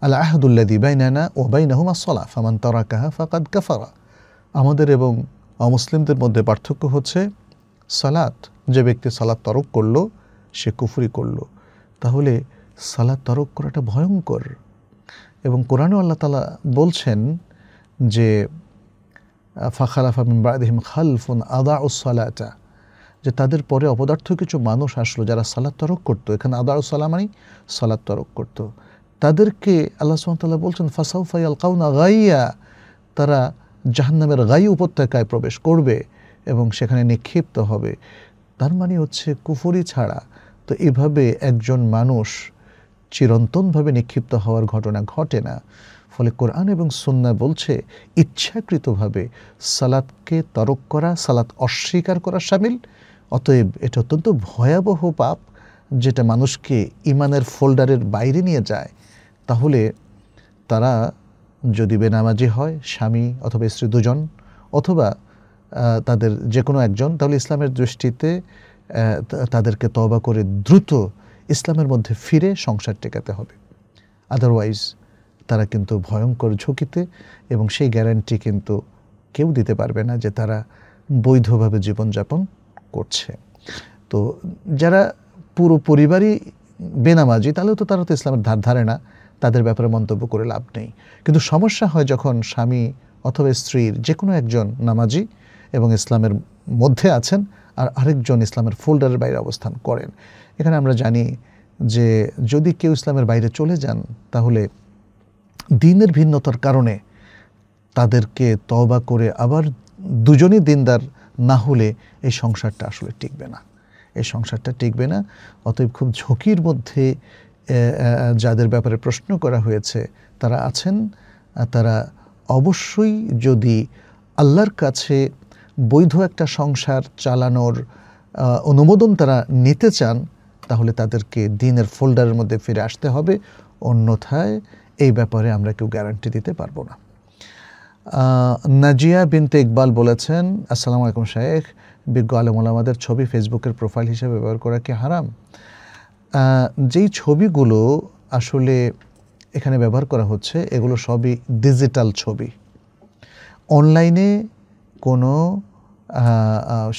আল আহাদুল্লাদি বাইনানা ও বাইনাহুমা সলা ফামান তারা কাহা আমাদের এবং অমুসলিমদের মধ্যে পার্থক্য হচ্ছে সালাত যে ব্যক্তি সালাত তরক করলো সে কুফুরি করল তাহলে সালাত তরক করাটা ভয়ঙ্কর এবং কোরআনও আল্লাহ তালা বলছেন যে ফাখালাফিম বাদিহিম খালফুন আদা উসালাটা যে তাদের পরে অপদার্থ কিছু মানুষ আসলো যারা সালাত তরক করতো এখানে আদা উসালা মানে সালাত তরক করতো তাদেরকে আল্লাহ সুমতাল্লাহ বলছেন ফাসাউফা কাউনা গাইয়া তারা জাহান্নামের গাই উপত্যকায় প্রবেশ করবে এবং সেখানে নিক্ষিপ্ত হবে তার মানে হচ্ছে কুফরি ছাড়া তো এভাবে একজন মানুষ চিরন্তনভাবে নিক্ষিপ্ত হওয়ার ঘটনা ঘটে না ফলে কোরআন এবং সুন্না বলছে ইচ্ছাকৃতভাবে সালাদকে তরক করা সালাদ অস্বীকার করা সামিল অতএব এটা অত্যন্ত ভয়াবহ পাপ যেটা মানুষকে ইমানের ফোল্ডারের বাইরে নিয়ে যায় তাহলে তারা যদি বেনামাজি হয় স্বামী অথবা স্ত্রী দুজন অথবা তাদের যে কোনো একজন তাহলে ইসলামের দৃষ্টিতে তাদেরকে তবা করে দ্রুত ইসলামের মধ্যে ফিরে সংসার টেকাতে হবে আদারওয়াইজ তারা কিন্তু ভয়ঙ্কর ঝুঁকিতে এবং সেই গ্যারান্টি কিন্তু কেউ দিতে পারবে না যে তারা বৈধভাবে জীবনযাপন করছে তো যারা পুরো পরিবারই বেনামাজি তাহলে তো তারা তো ইসলামের ধার ধারে না তাদের ব্যাপারে মন্তব্য করে লাভ নেই কিন্তু সমস্যা হয় যখন স্বামী অথবা স্ত্রীর যে কোনো একজন নামাজি এবং ইসলামের মধ্যে আছেন আর আরেকজন ইসলামের ফোল্ডারের বাইরে অবস্থান করেন এখানে আমরা জানি যে যদি কেউ ইসলামের বাইরে চলে যান তাহলে দিনের ভিন্নতার কারণে তাদেরকে তবা করে আবার দুজনই দিনদার না হলে এই সংসারটা আসলে টিকবে না এই সংসারটা টিকবে না অতএব খুব ঝুঁকির মধ্যে যাদের ব্যাপারে প্রশ্ন করা হয়েছে তারা আছেন তারা অবশ্যই যদি আল্লাহর কাছে বৈধ একটা সংসার চালানোর অনুমোদন তারা নিতে চান তাহলে তাদেরকে দিনের ফোল্ডারের মধ্যে ফিরে আসতে হবে অন্যথায় এই ব্যাপারে আমরা কেউ গ্যারান্টি দিতে পারবো না নাজিয়া বিনতে ইকবাল বলেছেন আসসালামু আলাইকুম শায়েখ বিজ্ঞ আলম ছবি ফেসবুকের প্রোফাইল হিসেবে ব্যবহার করা কি হারাম যেই ছবিগুলো আসলে এখানে ব্যবহার করা হচ্ছে এগুলো সবই ডিজিটাল ছবি অনলাইনে কোনো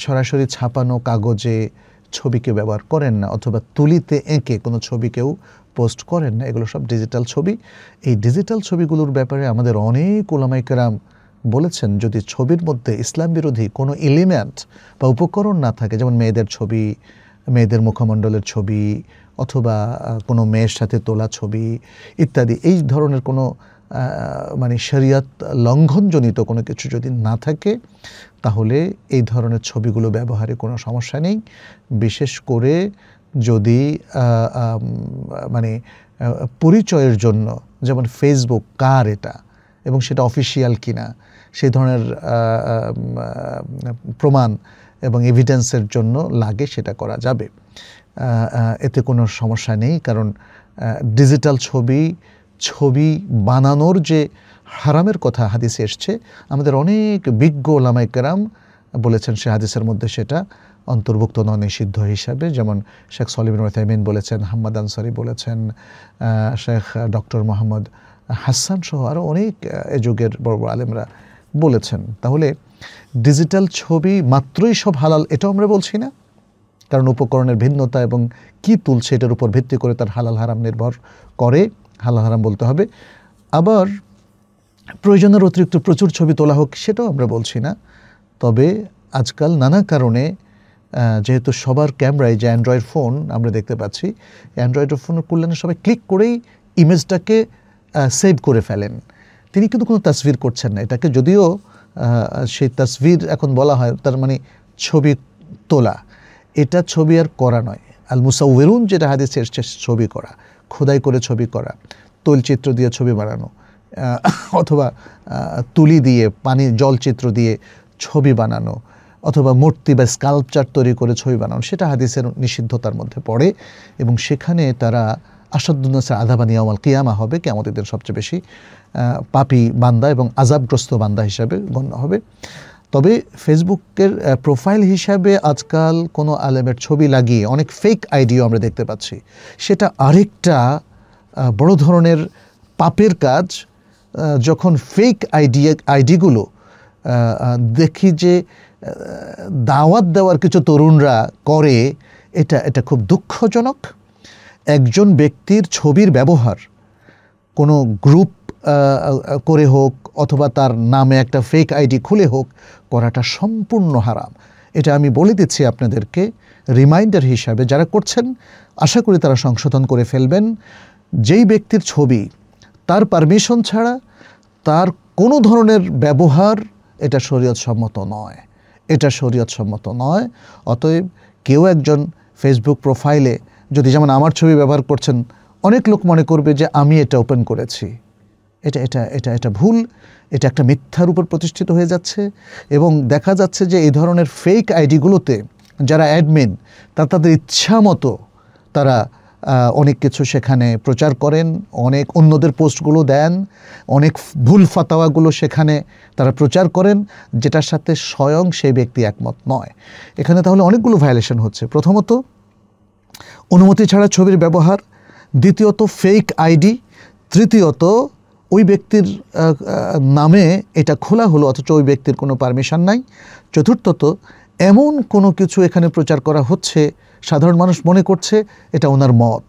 সরাসরি ছাপানো কাগজে ছবিকে ব্যবহার করেন না অথবা তুলিতে এঁকে কোনো কেউ পোস্ট করেন না এগুলো সব ডিজিটাল ছবি এই ডিজিটাল ছবিগুলোর ব্যাপারে আমাদের অনেক ওলামাইকেরাম বলেছেন যদি ছবির মধ্যে ইসলাম বিরোধী কোনো এলিমেন্ট বা উপকরণ না থাকে যেমন মেয়েদের ছবি মেয়েদের মুখমণ্ডলের ছবি অথবা কোনো মেয়ের সাথে তোলা ছবি ইত্যাদি এই ধরনের কোনো মানে শরিয়ত লঙ্ঘনজনিত কোনো কিছু যদি না থাকে তাহলে এই ধরনের ছবিগুলো ব্যবহারে কোনো সমস্যা নেই বিশেষ করে যদি মানে পরিচয়ের জন্য যেমন ফেসবুক কার এটা এবং সেটা অফিসিয়াল কিনা সেই ধরনের প্রমাণ এবং এভিডেন্সের জন্য লাগে সেটা করা যাবে এতে কোনো সমস্যা নেই কারণ ডিজিটাল ছবি ছবি বানানোর যে হারামের কথা হাদিসে এসছে আমাদের অনেক বিজ্ঞ ওলামাইকেরাম বলেছেন সে হাদিসের মধ্যে সেটা অন্তর্ভুক্ত নয় নিষিদ্ধ হিসাবে যেমন শেখ সলিবিন ওয়াতাইমিন বলেছেন হাম্মাদ আনসারি বলেছেন শেখ ডক্টর মোহাম্মদ হাসান সহ আরও অনেক এ যুগের বড় বড় আলেমরা বলেছেন তাহলে ডিজিটাল ছবি মাত্রই সব হালাল এটাও আমরা বলছি না কারণ উপকরণের ভিন্নতা এবং কি তুলছে এটার উপর ভিত্তি করে তার হালাল হারাম নির্ভর করে হালাল হারাম বলতে হবে আবার প্রয়োজনের অতিরিক্ত প্রচুর ছবি তোলা হোক সেটাও আমরা বলছি না তবে আজকাল নানা কারণে যেহেতু সবার ক্যামেরায় যে অ্যান্ড্রয়েড ফোন আমরা দেখতে পাচ্ছি অ্যান্ড্রয়েড ফোনের কল্যাণে সবাই ক্লিক করেই ইমেজটাকে সেভ করে ফেলেন তিনি কিন্তু কোনো তাসভির করছেন না এটাকে যদিও সেই তাসভির এখন বলা হয় তার মানে ছবি তোলা এটা ছবি আর করা নয় আল মুসাউরুন যেটা হাদিসের এসছে ছবি করা খোদাই করে ছবি করা তৈলচিত্র দিয়ে ছবি বানানো অথবা তুলি দিয়ে পানি জলচিত্র দিয়ে ছবি বানানো অথবা মূর্তি বা স্কাল্পচার তৈরি করে ছবি বানানো সেটা হাদিসের নিষিদ্ধতার মধ্যে পড়ে এবং সেখানে তারা আসাদুন্নাসের আধাবানি আমাল কিয়ামা হবে কে আমাদের সবচেয়ে বেশি পাপি বান্দা এবং আজাবগ্রস্ত বান্দা হিসাবে গণ্য হবে তবে ফেসবুকের প্রোফাইল হিসাবে আজকাল কোনো আলেমের ছবি লাগিয়ে অনেক ফেক আইডিও আমরা দেখতে পাচ্ছি সেটা আরেকটা বড় ধরনের পাপের কাজ যখন ফেক আইডিয়া আইডিগুলো দেখি যে দাওয়াত দেওয়ার কিছু তরুণরা করে এটা এটা খুব দুঃখজনক একজন ব্যক্তির ছবির ব্যবহার কোনো গ্রুপ করে হোক অথবা তার নামে একটা ফেক আইডি খুলে হোক করাটা সম্পূর্ণ হারাম এটা আমি বলে দিচ্ছি আপনাদেরকে রিমাইন্ডার হিসাবে যারা করছেন আশা করি তারা সংশোধন করে ফেলবেন যেই ব্যক্তির ছবি তার পারমিশন ছাড়া তার কোনো ধরনের ব্যবহার এটা শরীয়তসম্মত নয় এটা শরীয়তসম্মত নয় অতএব কেউ একজন ফেসবুক প্রোফাইলে যদি যেমন আমার ছবি ব্যবহার করছেন অনেক লোক মনে করবে যে আমি এটা ওপেন করেছি এটা এটা এটা এটা ভুল এটা একটা মিথ্যার উপর প্রতিষ্ঠিত হয়ে যাচ্ছে এবং দেখা যাচ্ছে যে এই ধরনের ফেক আইডিগুলোতে যারা অ্যাডমিন তারা তাদের ইচ্ছা মতো তারা অনেক কিছু সেখানে প্রচার করেন অনেক অন্যদের পোস্টগুলো দেন অনেক ভুল ফাতাওয়াগুলো সেখানে তারা প্রচার করেন যেটার সাথে স্বয়ং সেই ব্যক্তি একমত নয় এখানে তাহলে অনেকগুলো ভায়োলেশন হচ্ছে প্রথমত অনুমতি ছাড়া ছবির ব্যবহার দ্বিতীয়ত ফেক আইডি তৃতীয়ত ওই ব্যক্তির নামে এটা খোলা হলো অথচ ওই ব্যক্তির কোনো পারমিশন নাই চতুর্থত এমন কোনো কিছু এখানে প্রচার করা হচ্ছে সাধারণ মানুষ মনে করছে এটা ওনার মত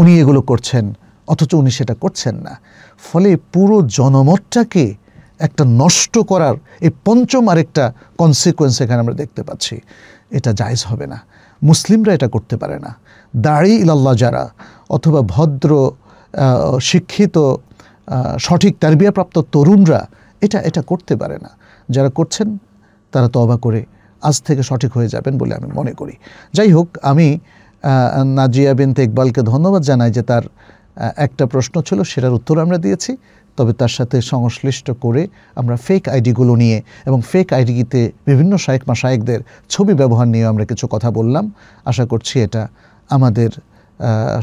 উনি এগুলো করছেন অথচ উনি সেটা করছেন না ফলে পুরো জনমতটাকে একটা নষ্ট করার এই পঞ্চম আরেকটা কনসিকোয়েন্স এখানে আমরা দেখতে পাচ্ছি এটা জায়জ হবে না মুসলিমরা এটা করতে পারে না দাড়ি ইলাল্লাহ যারা অথবা ভদ্র শিক্ষিত সঠিক তারবিয়াপ্রাপ্ত তরুণরা এটা এটা করতে পারে না যারা করছেন তারা তবা করে আজ থেকে সঠিক হয়ে যাবেন বলে আমি মনে করি যাই হোক আমি নাজিয়া বিনতে ইকবালকে ধন্যবাদ জানাই যে তার একটা প্রশ্ন ছিল সেটার উত্তর আমরা দিয়েছি তবে তার সাথে সংশ্লিষ্ট করে আমরা ফেক আইডিগুলো নিয়ে এবং ফেক আইডিতে বিভিন্ন শায়েক শায়েকদের ছবি ব্যবহার নিয়ে আমরা কিছু কথা বললাম আশা করছি এটা আমাদের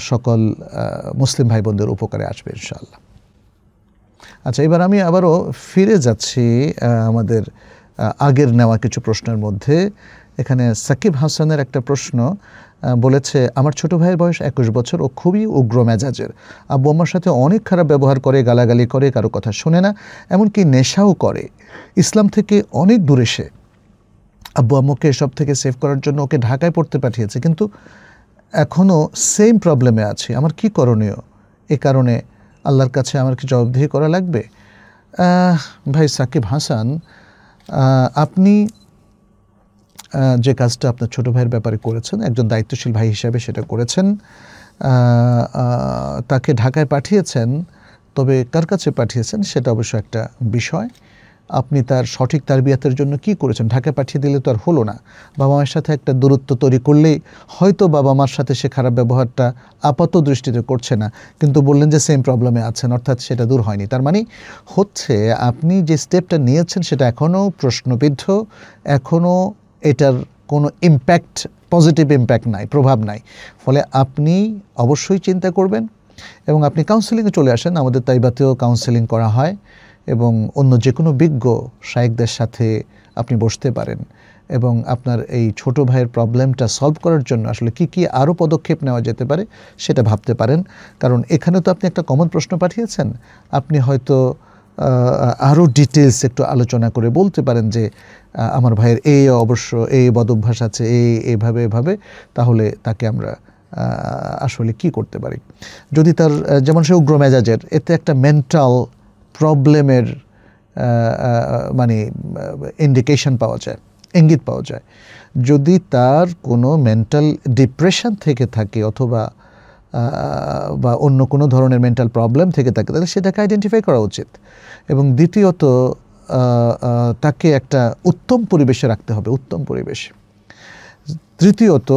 সকল মুসলিম ভাই বোনদের উপকারে আসবে ইনশাআল্লাহ আচ্ছা এবার আমি আবারও ফিরে যাচ্ছি আমাদের আগের নেওয়া কিছু প্রশ্নের মধ্যে এখানে সাকিব হাসানের একটা প্রশ্ন বলেছে আমার ছোট ভাইয়ের বয়স একুশ বছর ও খুবই উগ্র মেজাজের আব্বু আমার সাথে অনেক খারাপ ব্যবহার করে গালাগালি করে কারো কথা শোনে না এমনকি নেশাও করে ইসলাম থেকে অনেক দূরে সে আব্বু আম্মুকে সব থেকে সেভ করার জন্য ওকে ঢাকায় পড়তে পাঠিয়েছে কিন্তু এখনও সেম প্রবলেমে আছে আমার কি করণীয় এ কারণে আল্লাহর কাছে আমার কি জবাবদিহি করা লাগবে ভাই সাকিব হাসান আপনি যে কাজটা আপনার ছোট ভাইয়ের ব্যাপারে করেছেন একজন দায়িত্বশীল ভাই হিসাবে সেটা করেছেন তাকে ঢাকায় পাঠিয়েছেন তবে কার কাছে পাঠিয়েছেন সেটা অবশ্য একটা বিষয় আপনি তার সঠিক তারবিয়াতের জন্য কি করেছেন ঢাকা পাঠিয়ে দিলে তো আর হলো না বাবা মায়ের সাথে একটা দূরত্ব তৈরি করলেই হয়তো বাবা মার সাথে সে খারাপ ব্যবহারটা আপাত দৃষ্টিতে করছে না কিন্তু বললেন যে সেম প্রবলেমে আছেন অর্থাৎ সেটা দূর হয়নি তার মানে হচ্ছে আপনি যে স্টেপটা নিয়েছেন সেটা এখনও প্রশ্নবিদ্ধ এখনও এটার কোনো ইম্প্যাক্ট পজিটিভ ইম্প্যাক্ট নাই প্রভাব নাই ফলে আপনি অবশ্যই চিন্তা করবেন এবং আপনি কাউন্সেলিংয়ে চলে আসেন আমাদের তাইবাতেও কাউন্সেলিং করা হয় এবং অন্য যে কোনো বিজ্ঞ শায়েকদের সাথে আপনি বসতে পারেন এবং আপনার এই ছোট ভাইয়ের প্রবলেমটা সলভ করার জন্য আসলে কি কি আরও পদক্ষেপ নেওয়া যেতে পারে সেটা ভাবতে পারেন কারণ এখানে তো আপনি একটা কমন প্রশ্ন পাঠিয়েছেন আপনি হয়তো আরও ডিটেলস একটু আলোচনা করে বলতে পারেন যে আমার ভাইয়ের এই অবশ্য এই বদভ্যাস আছে এই এভাবে এভাবে তাহলে তাকে আমরা আসলে কি করতে পারি যদি তার যেমন সে উগ্র মেজাজের এতে একটা মেন্টাল প্রবলেমের মানে ইন্ডিকেশন পাওয়া যায় ইঙ্গিত পাওয়া যায় যদি তার কোনো মেন্টাল ডিপ্রেশন থেকে থাকে অথবা বা অন্য কোনো ধরনের মেন্টাল প্রবলেম থেকে থাকে তাহলে সেটাকে আইডেন্টিফাই করা উচিত এবং দ্বিতীয়ত তাকে একটা উত্তম পরিবেশে রাখতে হবে উত্তম পরিবেশ তৃতীয়ত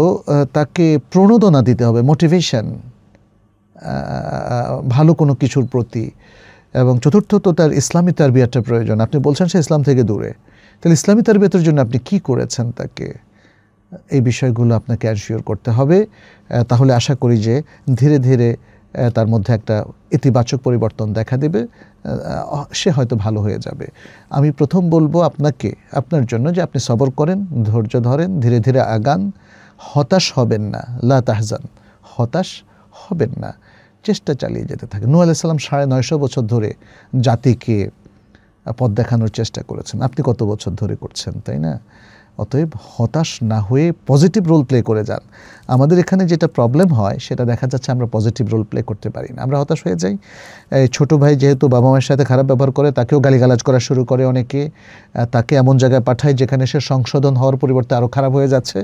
তাকে প্রণোদনা দিতে হবে মোটিভেশন ভালো কোনো কিছুর প্রতি এবং চতুর্থত তার ইসলামী তারবিয়াটা প্রয়োজন আপনি বলছেন সে ইসলাম থেকে দূরে তাহলে ইসলামী তারবিয়াতের জন্য আপনি কি করেছেন তাকে এই বিষয়গুলো আপনাকে অ্যানশিওর করতে হবে তাহলে আশা করি যে ধীরে ধীরে তার মধ্যে একটা ইতিবাচক পরিবর্তন দেখা দেবে সে হয়তো ভালো হয়ে যাবে আমি প্রথম বলবো আপনাকে আপনার জন্য যে আপনি সবর করেন ধৈর্য ধরেন ধীরে ধীরে আগান হতাশ হবেন না লা তাহজান হতাশ হবেন না চেষ্টা চালিয়ে যেতে থাকে নু আলাইসাল্লাম সাড়ে নয়শো বছর ধরে জাতিকে পথ দেখানোর চেষ্টা করেছেন আপনি কত বছর ধরে করছেন তাই না অতএব হতাশ না হয়ে পজিটিভ রোল প্লে করে যান আমাদের এখানে যেটা প্রবলেম হয় সেটা দেখা যাচ্ছে আমরা পজিটিভ রোল প্লে করতে পারি না আমরা হতাশ হয়ে যাই ছোট ভাই যেহেতু বাবা মায়ের সাথে খারাপ ব্যবহার করে তাকেও গালিগালাজ করা শুরু করে অনেকে তাকে এমন জায়গায় পাঠায় যেখানে সে সংশোধন হওয়ার পরিবর্তে আরও খারাপ হয়ে যাচ্ছে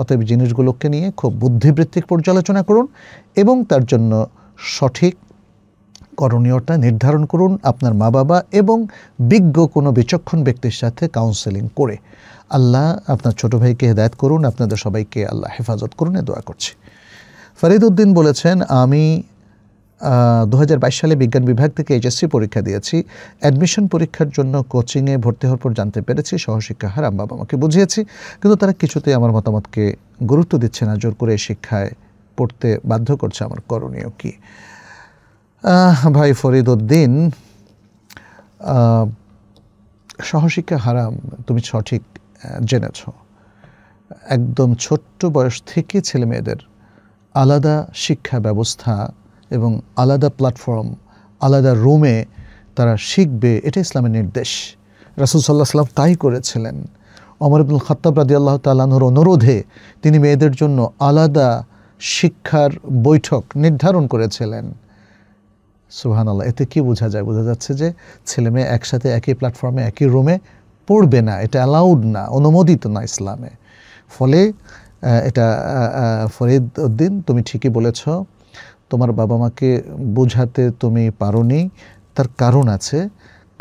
অতএব জিনিসগুলোকে নিয়ে খুব বুদ্ধিবৃত্তিক পর্যালোচনা করুন এবং তার জন্য সঠিক করণীয়টা নির্ধারণ করুন আপনার মা বাবা এবং বিজ্ঞ কোনো বিচক্ষণ ব্যক্তির সাথে কাউন্সেলিং করে আল্লাহ আপনার ছোট ভাইকে হেদায়ত করুন আপনাদের সবাইকে আল্লাহ হেফাজত করুন এ দোয়া করছি ফরিদ উদ্দিন বলেছেন আমি দু সালে বিজ্ঞান বিভাগ থেকে এইচএসসি পরীক্ষা দিয়েছি অ্যাডমিশন পরীক্ষার জন্য কোচিংয়ে ভর্তি হওয়ার পর জানতে পেরেছি সহশিক্ষা হার বাবা আমাকে বুঝিয়েছি কিন্তু তারা কিছুতেই আমার মতামতকে গুরুত্ব দিচ্ছে না জোর করে শিক্ষায় পড়তে বাধ্য করছে আমার করণীয় কি ভাই ফরিদ উদ্দিন সহশিক্ষা হারাম তুমি সঠিক জেনেছ একদম ছোট্ট বয়স থেকে ছেলে মেয়েদের আলাদা শিক্ষা ব্যবস্থা এবং আলাদা প্ল্যাটফর্ম আলাদা রুমে তারা শিখবে এটা ইসলামের নির্দেশ রাসুল সাল্লাহ সাল্লাম তাই করেছিলেন অমর আব্দুল খাত্তাব রাজি আল্লাহ তাল্লাহর অনুরোধে তিনি মেয়েদের জন্য আলাদা শিক্ষার বৈঠক নির্ধারণ করেছিলেন সুহান আল্লাহ এতে কি বোঝা যায় বোঝা যাচ্ছে যে ছেলে মেয়ে একসাথে একই প্ল্যাটফর্মে একই রুমে পড়বে না এটা অ্যালাউড না অনুমোদিত না ইসলামে ফলে এটা ফরিদ উদ্দিন তুমি ঠিকই বলেছ তোমার বাবা মাকে বোঝাতে তুমি পারোনি তার কারণ আছে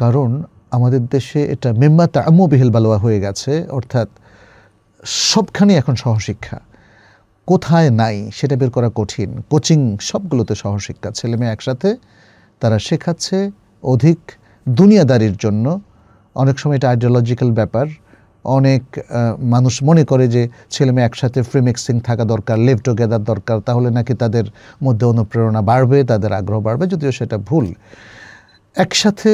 কারণ আমাদের দেশে এটা মেম্মা তামু বালোয়া হয়ে গেছে অর্থাৎ সবখানে এখন সহশিক্ষা কোথায় নাই সেটা বের করা কঠিন কোচিং সবগুলোতে সহশিক্ষা ছেলেমেয়ে একসাথে তারা শেখাচ্ছে অধিক দুনিয়াদারির জন্য অনেক সময় এটা আইডিওলজিক্যাল ব্যাপার অনেক মানুষ মনে করে যে ছেলেমেয়ে একসাথে ফ্রিমিক্সিং থাকা দরকার লিভ টুগেদার দরকার তাহলে নাকি তাদের মধ্যে অনুপ্রেরণা বাড়বে তাদের আগ্রহ বাড়বে যদিও সেটা ভুল একসাথে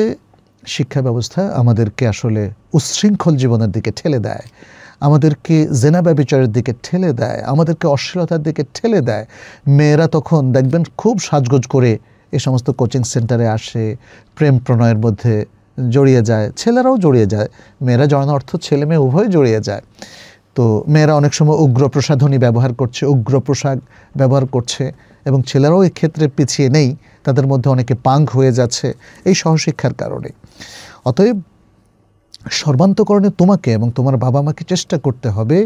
শিক্ষা ব্যবস্থা আমাদেরকে আসলে উচ্ছৃঙ্খল জীবনের দিকে ঠেলে দেয় আমাদেরকে জেনা ব্যবচারের দিকে ঠেলে দেয় আমাদেরকে অশ্লীলতার দিকে ঠেলে দেয় মেয়েরা তখন দেখবেন খুব সাজগোজ করে এ সমস্ত কোচিং সেন্টারে আসে প্রেম প্রণয়ের মধ্যে জড়িয়ে যায় ছেলেরাও জড়িয়ে যায় মেয়েরা জড়ানো অর্থ ছেলে মেয়ে উভয় জড়িয়ে যায় তো মেয়েরা অনেক সময় উগ্র প্রসাধনী ব্যবহার করছে উগ্র পোশাক ব্যবহার করছে এবং ছেলেরাও ক্ষেত্রে পিছিয়ে নেই তাদের মধ্যে অনেকে পাঙ্ক হয়ে যাচ্ছে এই সহশিক্ষার কারণে অতএব সর্বান্তকরণে তোমাকে এবং তোমার বাবা মাকে চেষ্টা করতে হবে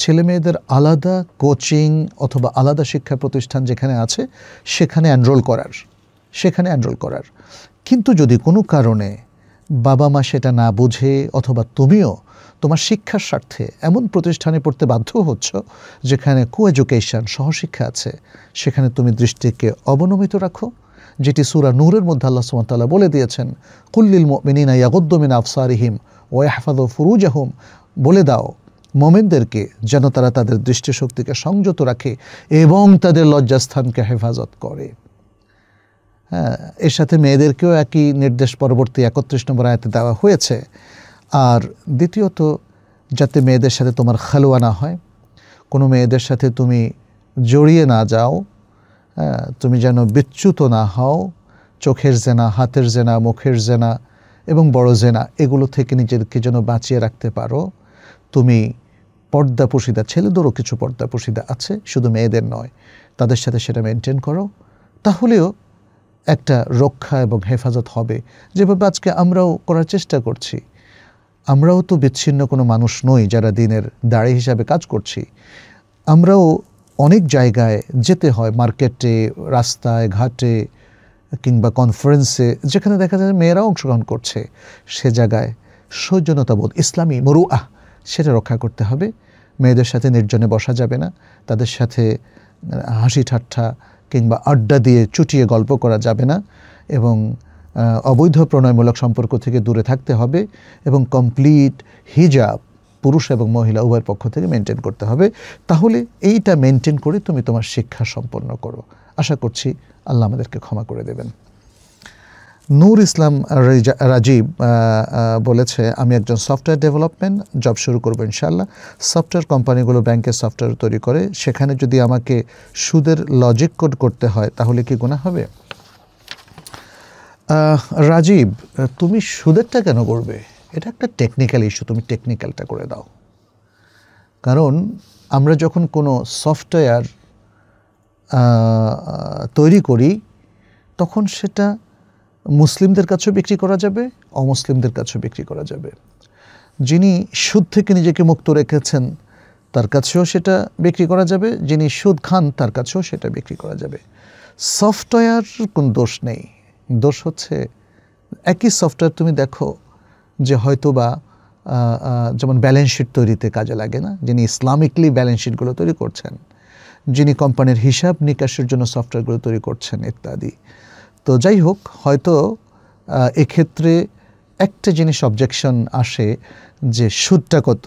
ছেলে মেয়েদের আলাদা কোচিং অথবা আলাদা শিক্ষা প্রতিষ্ঠান যেখানে আছে সেখানে এনরোল করার সেখানে এনরোল করার কিন্তু যদি কোনো কারণে বাবা মা সেটা না বুঝে অথবা তুমিও তোমার শিক্ষার স্বার্থে এমন প্রতিষ্ঠানে পড়তে বাধ্য হচ্ছ যেখানে কো এডুকেশন সহশিক্ষা আছে সেখানে তুমি দৃষ্টিকে অবনমিত রাখো যেটি সুরা নূরের মধ্যে আল্লাহ সুমতাল্লাহ বলে দিয়েছেন কুল্লিল মিনিনা ইয়াগদ্দমিন আফসারিহিম ওয়াহফাদ ফুরুজাহুম বলে দাও মোমেনদেরকে যেন তারা তাদের দৃষ্টিশক্তিকে সংযত রাখে এবং তাদের লজ্জাস্থানকে হেফাজত করে হ্যাঁ এর সাথে মেয়েদেরকেও একই নির্দেশ পরবর্তী একত্রিশ নম্বর আয়তে দেওয়া হয়েছে আর দ্বিতীয়ত যাতে মেয়েদের সাথে তোমার খেলোয়া না হয় কোনো মেয়েদের সাথে তুমি জড়িয়ে না যাও হ্যাঁ, তুমি যেন বিচ্যুত না হও চোখের জেনা হাতের জেনা মুখের জেনা এবং বড় জেনা এগুলো থেকে নিজেদেরকে যেন বাঁচিয়ে রাখতে পারো তুমি পর্দা পশিদা ছেলেদেরও কিছু পর্দা পশিদা আছে শুধু মেয়েদের নয় তাদের সাথে সেটা মেনটেন করো তাহলেও একটা রক্ষা এবং হেফাজত হবে যেভাবে আজকে আমরাও করার চেষ্টা করছি আমরাও তো বিচ্ছিন্ন কোনো মানুষ নই যারা দিনের দাড়ি হিসাবে কাজ করছি আমরাও অনেক জায়গায় যেতে হয় মার্কেটে রাস্তায় ঘাটে কিংবা কনফারেন্সে যেখানে দেখা যায় মেয়েরা অংশগ্রহণ করছে সে জায়গায় সৌজন্যতাবোধ ইসলামী মরু আহ সেটা রক্ষা করতে হবে মেয়েদের সাথে নির্জনে বসা যাবে না তাদের সাথে হাসি ঠাট্টা কিংবা আড্ডা দিয়ে চুটিয়ে গল্প করা যাবে না এবং অবৈধ প্রণয়মূলক সম্পর্ক থেকে দূরে থাকতে হবে এবং কমপ্লিট হিজাব পুরুষ এবং মহিলা উভয়ের পক্ষ থেকে মেনটেন করতে হবে তাহলে এইটা মেনটেন করে তুমি তোমার শিক্ষা সম্পন্ন করো আশা করছি আল্লাহ আমাদেরকে ক্ষমা করে দেবেন নূর ইসলাম রাজীব বলেছে আমি একজন সফটওয়্যার ডেভেলপমেন্ট জব শুরু করবো ইনশাল্লাহ সফটওয়্যার কোম্পানিগুলো ব্যাংকে সফটওয়্যার তৈরি করে সেখানে যদি আমাকে সুদের লজিক কোড করতে হয় তাহলে কি গুণা হবে রাজীব তুমি সুদেরটা কেন করবে এটা একটা টেকনিক্যাল ইস্যু তুমি টেকনিক্যালটা করে দাও কারণ আমরা যখন কোনো সফটওয়্যার তৈরি করি তখন সেটা মুসলিমদের কাছেও বিক্রি করা যাবে অমুসলিমদের কাছেও বিক্রি করা যাবে যিনি সুদ থেকে নিজেকে মুক্ত রেখেছেন তার কাছেও সেটা বিক্রি করা যাবে যিনি সুদ খান তার কাছেও সেটা বিক্রি করা যাবে সফটওয়্যার কোনো দোষ নেই দোষ হচ্ছে একই সফটওয়্যার তুমি দেখো যে হয়তো বা যেমন ব্যালেন্স শিট তৈরিতে কাজে লাগে না যিনি ইসলামিকলি ব্যালেন্স শিটগুলো তৈরি করছেন যিনি কোম্পানির হিসাব নিকাশের জন্য সফটওয়্যারগুলো তৈরি করছেন ইত্যাদি তো যাই হোক হয়তো এক্ষেত্রে একটা জিনিস অবজেকশন আসে যে সুদটা কত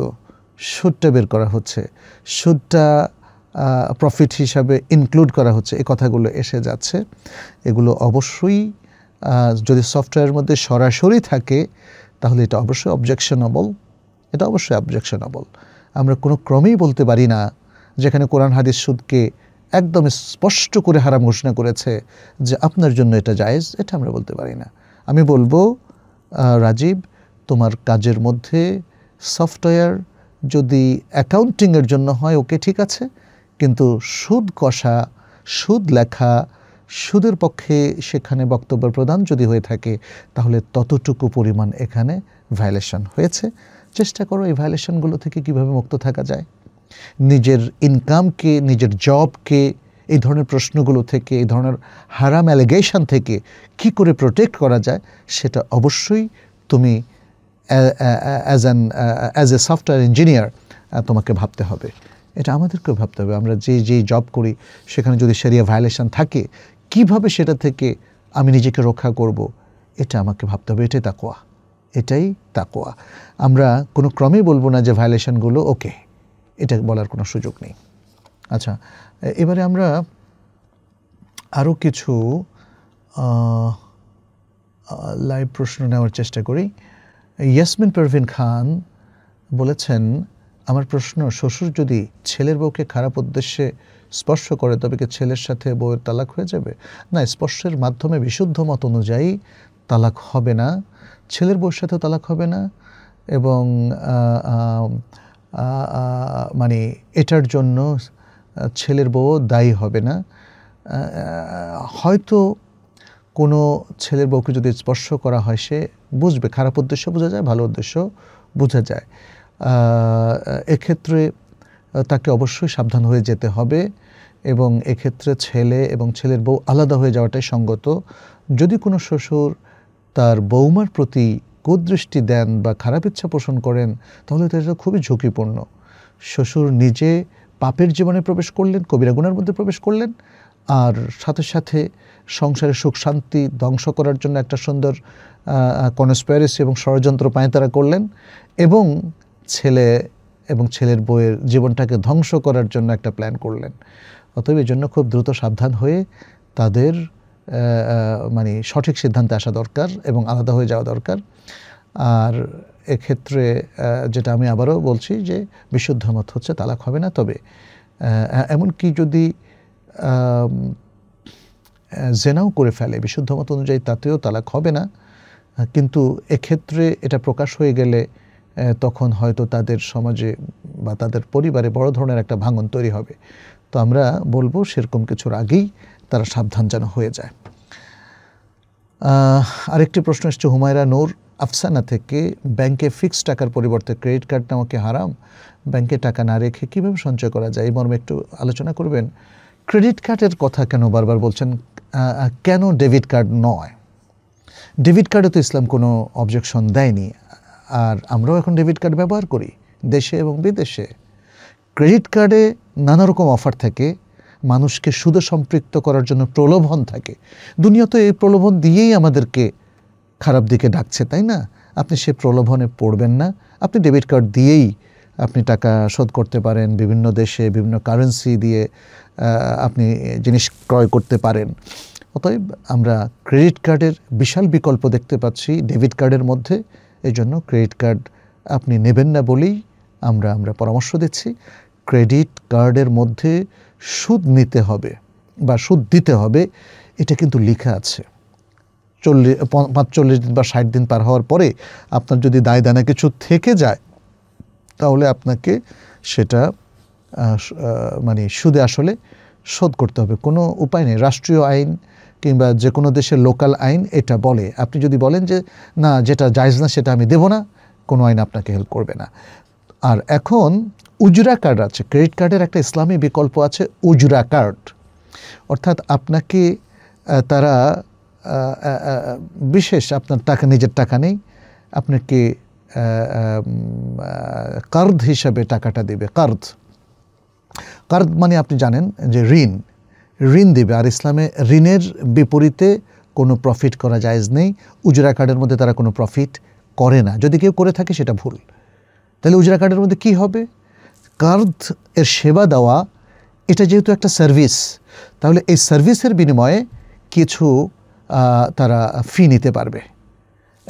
সুদটা বের করা হচ্ছে সুদটা প্রফিট হিসাবে ইনক্লুড করা হচ্ছে এই কথাগুলো এসে যাচ্ছে এগুলো অবশ্যই যদি সফটওয়্যারের মধ্যে সরাসরি থাকে তাহলে এটা অবশ্যই অবজেকশনেবল এটা অবশ্যই অবজেকশনেবল আমরা কোনো ক্রমেই বলতে পারি না যেখানে কোরআন হাদিস সুদকে একদম স্পষ্ট করে হারাম ঘোষণা করেছে যে আপনার জন্য এটা জায়েজ এটা আমরা বলতে পারি না আমি বলবো রাজীব তোমার কাজের মধ্যে সফটওয়্যার যদি অ্যাকাউন্টিংয়ের জন্য হয় ওকে ঠিক আছে কিন্তু সুদ কষা সুদ লেখা সুদের পক্ষে সেখানে বক্তব্য প্রদান যদি হয়ে থাকে তাহলে ততটুকু পরিমাণ এখানে ভায়োলেশন হয়েছে চেষ্টা করো এই ভায়োলেশনগুলো থেকে কিভাবে মুক্ত থাকা যায় নিজের ইনকামকে নিজের জবকে এই ধরনের প্রশ্নগুলো থেকে এই ধরনের হারাম অ্যালিগেশান থেকে কি করে প্রোটেক্ট করা যায় সেটা অবশ্যই তুমি as an as a software engineer তোমাকে ভাবতে হবে এটা আমাদেরকেও ভাবতে হবে আমরা যে যে জব করি সেখানে যদি সেরিয়া ভায়োলেশন থাকে কিভাবে সেটা থেকে আমি নিজেকে রক্ষা করব এটা আমাকে ভাবতে হবে এটাই তাকোয়া এটাই তাকোয়া আমরা কোনো ক্রমেই বলবো না যে ভায়োলেশনগুলো ওকে এটা বলার কোনো সুযোগ নেই আচ্ছা এবারে আমরা আরও কিছু লাইভ প্রশ্ন নেওয়ার চেষ্টা করি ইয়াসমিন পারভিন খান বলেছেন আমার প্রশ্ন শ্বশুর যদি ছেলের বউকে খারাপ উদ্দেশ্যে স্পর্শ করে তবে কি ছেলের সাথে বউয়ের তালাক হয়ে যাবে না স্পর্শের মাধ্যমে বিশুদ্ধ মত অনুযায়ী তালাক হবে না ছেলের বউয়ের সাথেও তালাক হবে না এবং মানে এটার জন্য ছেলের বউ দায়ী হবে না হয়তো কোনো ছেলের বউকে যদি স্পর্শ করা হয় সে বুঝবে খারাপ উদ্দেশ্য বোঝা যায় ভালো উদ্দেশ্য বোঝা যায় এক্ষেত্রে তাকে অবশ্যই সাবধান হয়ে যেতে হবে এবং এক্ষেত্রে ছেলে এবং ছেলের বউ আলাদা হয়ে যাওয়াটাই সঙ্গত যদি কোনো শ্বশুর তার বৌমার প্রতি কুদৃষ্টি দেন বা খারাপ ইচ্ছা পোষণ করেন তাহলে তো এটা খুবই ঝুঁকিপূর্ণ শ্বশুর নিজে পাপের জীবনে প্রবেশ করলেন কবিরা গুণের মধ্যে প্রবেশ করলেন আর সাথে সাথে সংসারে সুখ শান্তি ধ্বংস করার জন্য একটা সুন্দর কনস্পারেসি এবং ষড়যন্ত্র পায়তারা করলেন এবং ছেলে এবং ছেলের বইয়ের জীবনটাকে ধ্বংস করার জন্য একটা প্ল্যান করলেন অতএব এই জন্য খুব দ্রুত সাবধান হয়ে তাদের মানে সঠিক সিদ্ধান্তে আসা দরকার এবং আলাদা হয়ে যাওয়া দরকার আর এক্ষেত্রে যেটা আমি আবারও বলছি যে বিশুদ্ধ মত হচ্ছে তালাক হবে না তবে এমনকি যদি জেনাও করে ফেলে বিশুদ্ধ মত অনুযায়ী তাতেও তালাক হবে না কিন্তু এক্ষেত্রে এটা প্রকাশ হয়ে গেলে তখন হয়তো তাদের সমাজে বা তাদের পরিবারে বড় ধরনের একটা ভাঙন তৈরি হবে তো আমরা বলবো সেরকম কিছুর আগেই তারা সাবধান যেন হয়ে যায় আরেকটি প্রশ্ন এসছে হুমায়রা নূর আফসানা থেকে ব্যাংকে ফিক্সড টাকার পরিবর্তে ক্রেডিট কার্ড নেওয়া কি হারাম ব্যাংকে টাকা না রেখে কীভাবে সঞ্চয় করা যায় এই মর্মে একটু আলোচনা করবেন ক্রেডিট কার্ডের কথা কেন বারবার বলছেন কেন ডেবিট কার্ড নয় ডেবিট কার্ডে তো ইসলাম কোনো অবজেকশন দেয়নি আর আমরাও এখন ডেবিট কার্ড ব্যবহার করি দেশে এবং বিদেশে ক্রেডিট কার্ডে নানা রকম অফার থাকে মানুষকে সুদে সম্পৃক্ত করার জন্য প্রলোভন থাকে দুনিয়া তো এই প্রলোভন দিয়েই আমাদেরকে খারাপ দিকে ডাকছে তাই না আপনি সে প্রলোভনে পড়বেন না আপনি ডেবিট কার্ড দিয়েই আপনি টাকা শোধ করতে পারেন বিভিন্ন দেশে বিভিন্ন কারেন্সি দিয়ে আপনি জিনিস ক্রয় করতে পারেন অতএব আমরা ক্রেডিট কার্ডের বিশাল বিকল্প দেখতে পাচ্ছি ডেবিট কার্ডের মধ্যে এই জন্য ক্রেডিট কার্ড আপনি নেবেন না বলেই আমরা আমরা পরামর্শ দিচ্ছি ক্রেডিট কার্ডের মধ্যে সুদ নিতে হবে বা সুদ দিতে হবে এটা কিন্তু লেখা আছে চল্লিশ পাঁচচল্লিশ দিন বা ষাট দিন পার হওয়ার পরে আপনার যদি দায় দানা কিছু থেকে যায় তাহলে আপনাকে সেটা মানে সুদে আসলে শোধ করতে হবে কোনো উপায় নেই রাষ্ট্রীয় আইন কিংবা যে কোনো দেশের লোকাল আইন এটা বলে আপনি যদি বলেন যে না যেটা জায়জ না সেটা আমি দেব না কোনো আইন আপনাকে হেল্প করবে না আর এখন উজরা কার্ড আছে ক্রেডিট কার্ডের একটা ইসলামী বিকল্প আছে উজরা কার্ড অর্থাৎ আপনাকে তারা বিশেষ আপনার টাকা নিজের টাকা নেই আপনাকে কার্ড হিসাবে টাকাটা দেবে কার্ড কার্ড মানে আপনি জানেন যে ঋণ ঋণ দেবে আর ইসলামে ঋণের বিপরীতে কোনো প্রফিট করা যায়জ নেই উজরা কার্ডের মধ্যে তারা কোনো প্রফিট করে না যদি কেউ করে থাকে সেটা ভুল তাহলে উজরা কার্ডের মধ্যে কি হবে কার্ধ এর সেবা দেওয়া এটা যেহেতু একটা সার্ভিস তাহলে এই সার্ভিসের বিনিময়ে কিছু তারা ফি নিতে পারবে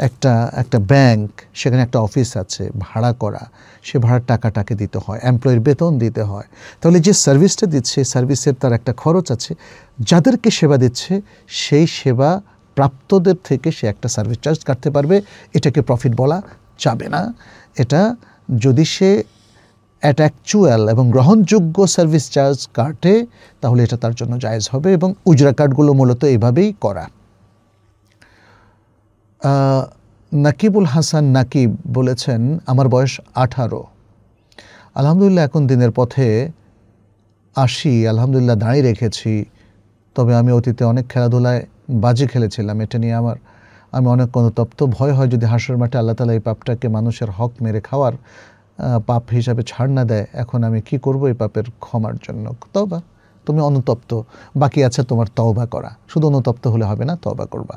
একটা একটা ব্যাংক সেখানে একটা অফিস আছে ভাড়া করা সে ভাড়ার টাকাটাকে দিতে হয় এমপ্লয়ের বেতন দিতে হয় তাহলে যে সার্ভিসটা দিচ্ছে সার্ভিসের তার একটা খরচ আছে যাদেরকে সেবা দিচ্ছে সেই সেবা প্রাপ্তদের থেকে সে একটা সার্ভিস চার্জ কাটতে পারবে এটাকে প্রফিট বলা যাবে না এটা যদি সে অ্যাট অ্যাকচুয়াল এবং গ্রহণযোগ্য সার্ভিস চার্জ কাটে তাহলে এটা তার জন্য জায়জ হবে এবং উজরা কার্ডগুলো মূলত এভাবেই করা নাকিবুল হাসান নাকিব বলেছেন আমার বয়স আঠারো আলহামদুলিল্লাহ এখন দিনের পথে আসি আলহামদুলিল্লাহ দাঁড়িয়ে রেখেছি তবে আমি অতীতে অনেক খেলাধুলায় বাজি খেলেছিলাম এটা নিয়ে আমার আমি অনেক কোনো তপ্ত ভয় হয় যদি হাঁসের মাঠে আল্লাহ তালা এই পাপটাকে মানুষের হক মেরে খাওয়ার পাপ হিসাবে ছাড় না দেয় এখন আমি কি করব এই পাপের ক্ষমার জন্য তওবা তুমি অনুতপ্ত বাকি আছে তোমার তওবা করা শুধু অনুতপ্ত হলে হবে না তওবা করবা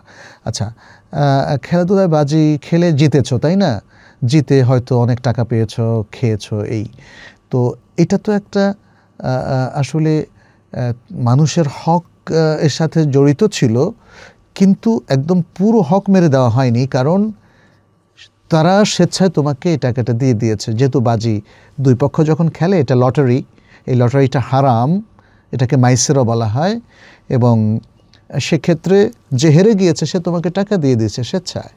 আচ্ছা খেলাধুলায় বাজি খেলে জিতেছো তাই না জিতে হয়তো অনেক টাকা পেয়েছো খেয়েছো এই তো এটা তো একটা আসলে মানুষের হক এর সাথে জড়িত ছিল কিন্তু একদম পুরো হক মেরে দেওয়া হয়নি কারণ তারা স্বেচ্ছায় তোমাকে এই টাকাটা দিয়ে দিয়েছে যেহেতু বাজি দুই পক্ষ যখন খেলে এটা লটারি এই লটারিটা হারাম এটাকে মাইসেরও বলা হয় এবং সেক্ষেত্রে যে হেরে গিয়েছে সে তোমাকে টাকা দিয়ে দিয়েছে স্বেচ্ছায়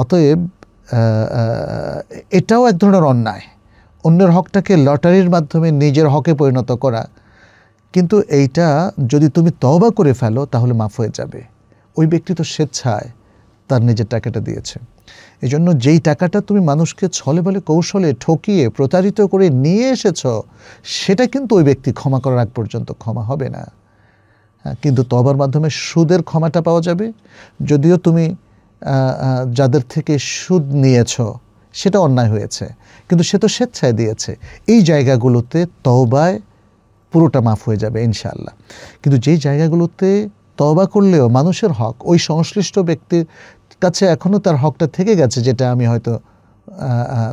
অতএব এটাও এক ধরনের অন্যায় অন্যের হকটাকে লটারির মাধ্যমে নিজের হকে পরিণত করা কিন্তু এইটা যদি তুমি তওবা করে ফেলো তাহলে মাফ হয়ে যাবে ওই ব্যক্তি তো স্বেচ্ছায় তার নিজের টাকাটা দিয়েছে এই জন্য যেই টাকাটা তুমি মানুষকে ছলে বলে কৌশলে ঠকিয়ে প্রতারিত করে নিয়ে এসেছ সেটা কিন্তু ওই ব্যক্তি ক্ষমা করার আগ পর্যন্ত ক্ষমা হবে না হ্যাঁ, কিন্তু তবার মাধ্যমে সুদের ক্ষমাটা পাওয়া যাবে যদিও তুমি যাদের থেকে সুদ নিয়েছ সেটা অন্যায় হয়েছে কিন্তু সে তো স্বেচ্ছায় দিয়েছে এই জায়গাগুলোতে তবায় পুরোটা মাফ হয়ে যাবে ইনশাআল্লাহ কিন্তু যেই জায়গাগুলোতে তবা করলেও মানুষের হক ওই সংশ্লিষ্ট ব্যক্তির কাছে এখনও তার হকটা থেকে গেছে যেটা আমি হয়তো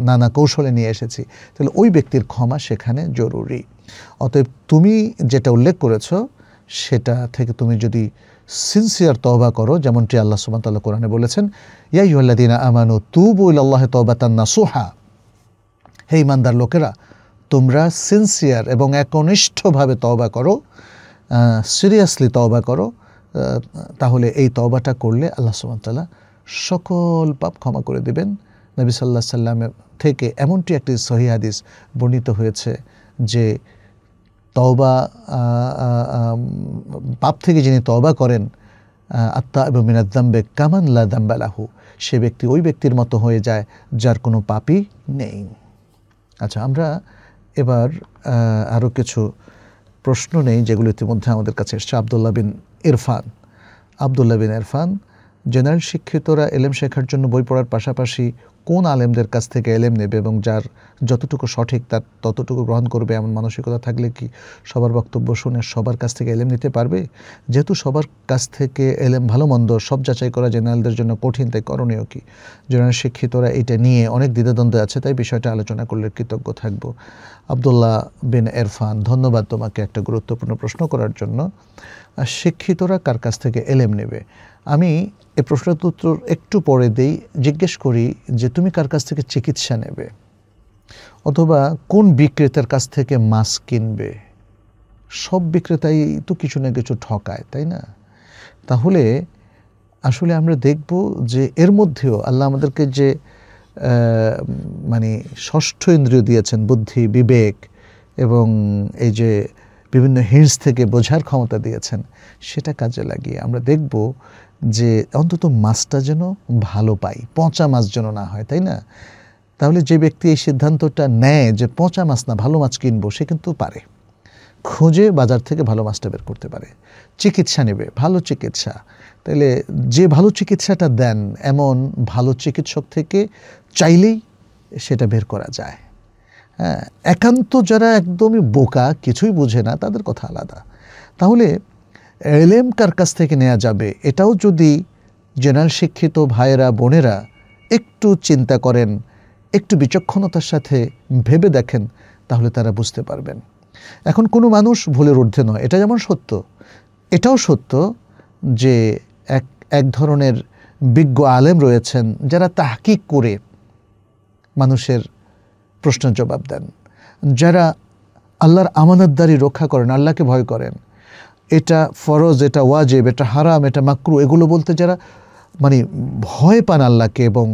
নানা কৌশলে নিয়ে এসেছি তাহলে ওই ব্যক্তির ক্ষমা সেখানে জরুরি অতএব তুমি যেটা উল্লেখ করেছ সেটা থেকে তুমি যদি সিনসিয়ার তবা করো যেমনটি আল্লাহ সুবান্তাল্লাহ কোরআনে বলেছেন ইয়াই হল্লাদিনা তু বইল আল্লাহ তবাতান্না সোহা হে ইমানদার লোকেরা তোমরা সিনসিয়ার এবং একনিষ্ঠভাবে তবা করো সিরিয়াসলি তবা করো তাহলে এই তবাটা করলে আল্লাহ সুমতাল্লাহ সকল পাপ ক্ষমা করে দেবেন নবী সাল্লাহ সাল্লামের থেকে এমনটি একটি সহি হাদিস বর্ণিত হয়েছে যে তওবা পাপ থেকে যিনি তওবা করেন আত্মা এবং মিনাদ্দাম্বে কামানলা দাম্বালাহু সে ব্যক্তি ওই ব্যক্তির মতো হয়ে যায় যার কোনো পাপই নেই আচ্ছা আমরা এবার আরও কিছু প্রশ্ন নেই যেগুলো ইতিমধ্যে আমাদের কাছে এসছে আবদুল্লাহ বিন ইরফান আবদুল্লাহ বিন ইরফান জেনারেল শিক্ষিতরা এলেম শেখার জন্য বই পড়ার পাশাপাশি কোন আলেমদের কাছ থেকে এলেম নেবে এবং যার যতটুকু সঠিক তার ততটুকু গ্রহণ করবে এমন মানসিকতা থাকলে কি সবার বক্তব্য শুনে সবার কাছ থেকে এলেম নিতে পারবে যেহেতু সবার কাছ থেকে এলেম ভালো মন্দ সব যাচাই করা জেনারেলদের জন্য কঠিন তাই করণীয় কি জেনারেল শিক্ষিতরা এটা নিয়ে অনেক দ্বিধাদ্বন্দ্ব আছে তাই বিষয়টা আলোচনা করলে কৃতজ্ঞ থাকব আবদুল্লাহ বিন এরফান ধন্যবাদ তোমাকে একটা গুরুত্বপূর্ণ প্রশ্ন করার জন্য আর শিক্ষিতরা কার কাছ থেকে এলেম নেবে আমি এ প্রশ্নের উত্তর একটু পরে দেই জিজ্ঞেস করি যে তুমি কার কাছ থেকে চিকিৎসা নেবে অথবা কোন বিক্রেতার কাছ থেকে মাস্ক কিনবে সব বিক্রেতাই তো কিছু না কিছু ঠকায় তাই না তাহলে আসলে আমরা দেখব যে এর মধ্যেও আল্লাহ আমাদেরকে যে মানে ষষ্ঠ ইন্দ্রিয় দিয়েছেন বুদ্ধি বিবেক এবং এই যে বিভিন্ন হিন্স থেকে বোঝার ক্ষমতা দিয়েছেন সেটা কাজে লাগিয়ে আমরা দেখব যে অন্তত মাছটা যেন ভালো পাই পচা মাছ যেন না হয় তাই না তাহলে যে ব্যক্তি এই সিদ্ধান্তটা নেয় যে পচা মাছ না ভালো মাছ কিনবো সে কিন্তু পারে খোঁজে বাজার থেকে ভালো মাছটা বের করতে পারে চিকিৎসা নেবে ভালো চিকিৎসা তাহলে যে ভালো চিকিৎসাটা দেন এমন ভালো চিকিৎসক থেকে চাইলেই সেটা বের করা যায় হ্যাঁ একান্ত যারা একদমই বোকা কিছুই বোঝে না তাদের কথা আলাদা তাহলে এলএম কার কাছ থেকে নেওয়া যাবে এটাও যদি জেনারেল শিক্ষিত ভাইয়েরা বোনেরা একটু চিন্তা করেন একটু বিচক্ষণতার সাথে ভেবে দেখেন তাহলে তারা বুঝতে পারবেন এখন কোনো মানুষ ভুলের ঊর্ধ্বে নয় এটা যেমন সত্য এটাও সত্য যে এক এক ধরনের বিজ্ঞ আলেম রয়েছেন যারা তাহকিক করে মানুষের প্রশ্নের জবাব দেন যারা আল্লাহর আমানতদারি রক্ষা করেন আল্লাহকে ভয় করেন এটা ফরজ এটা ওয়াজেব এটা হারাম এটা মাকরু এগুলো বলতে যারা মানে ভয় পান আল্লাহকে এবং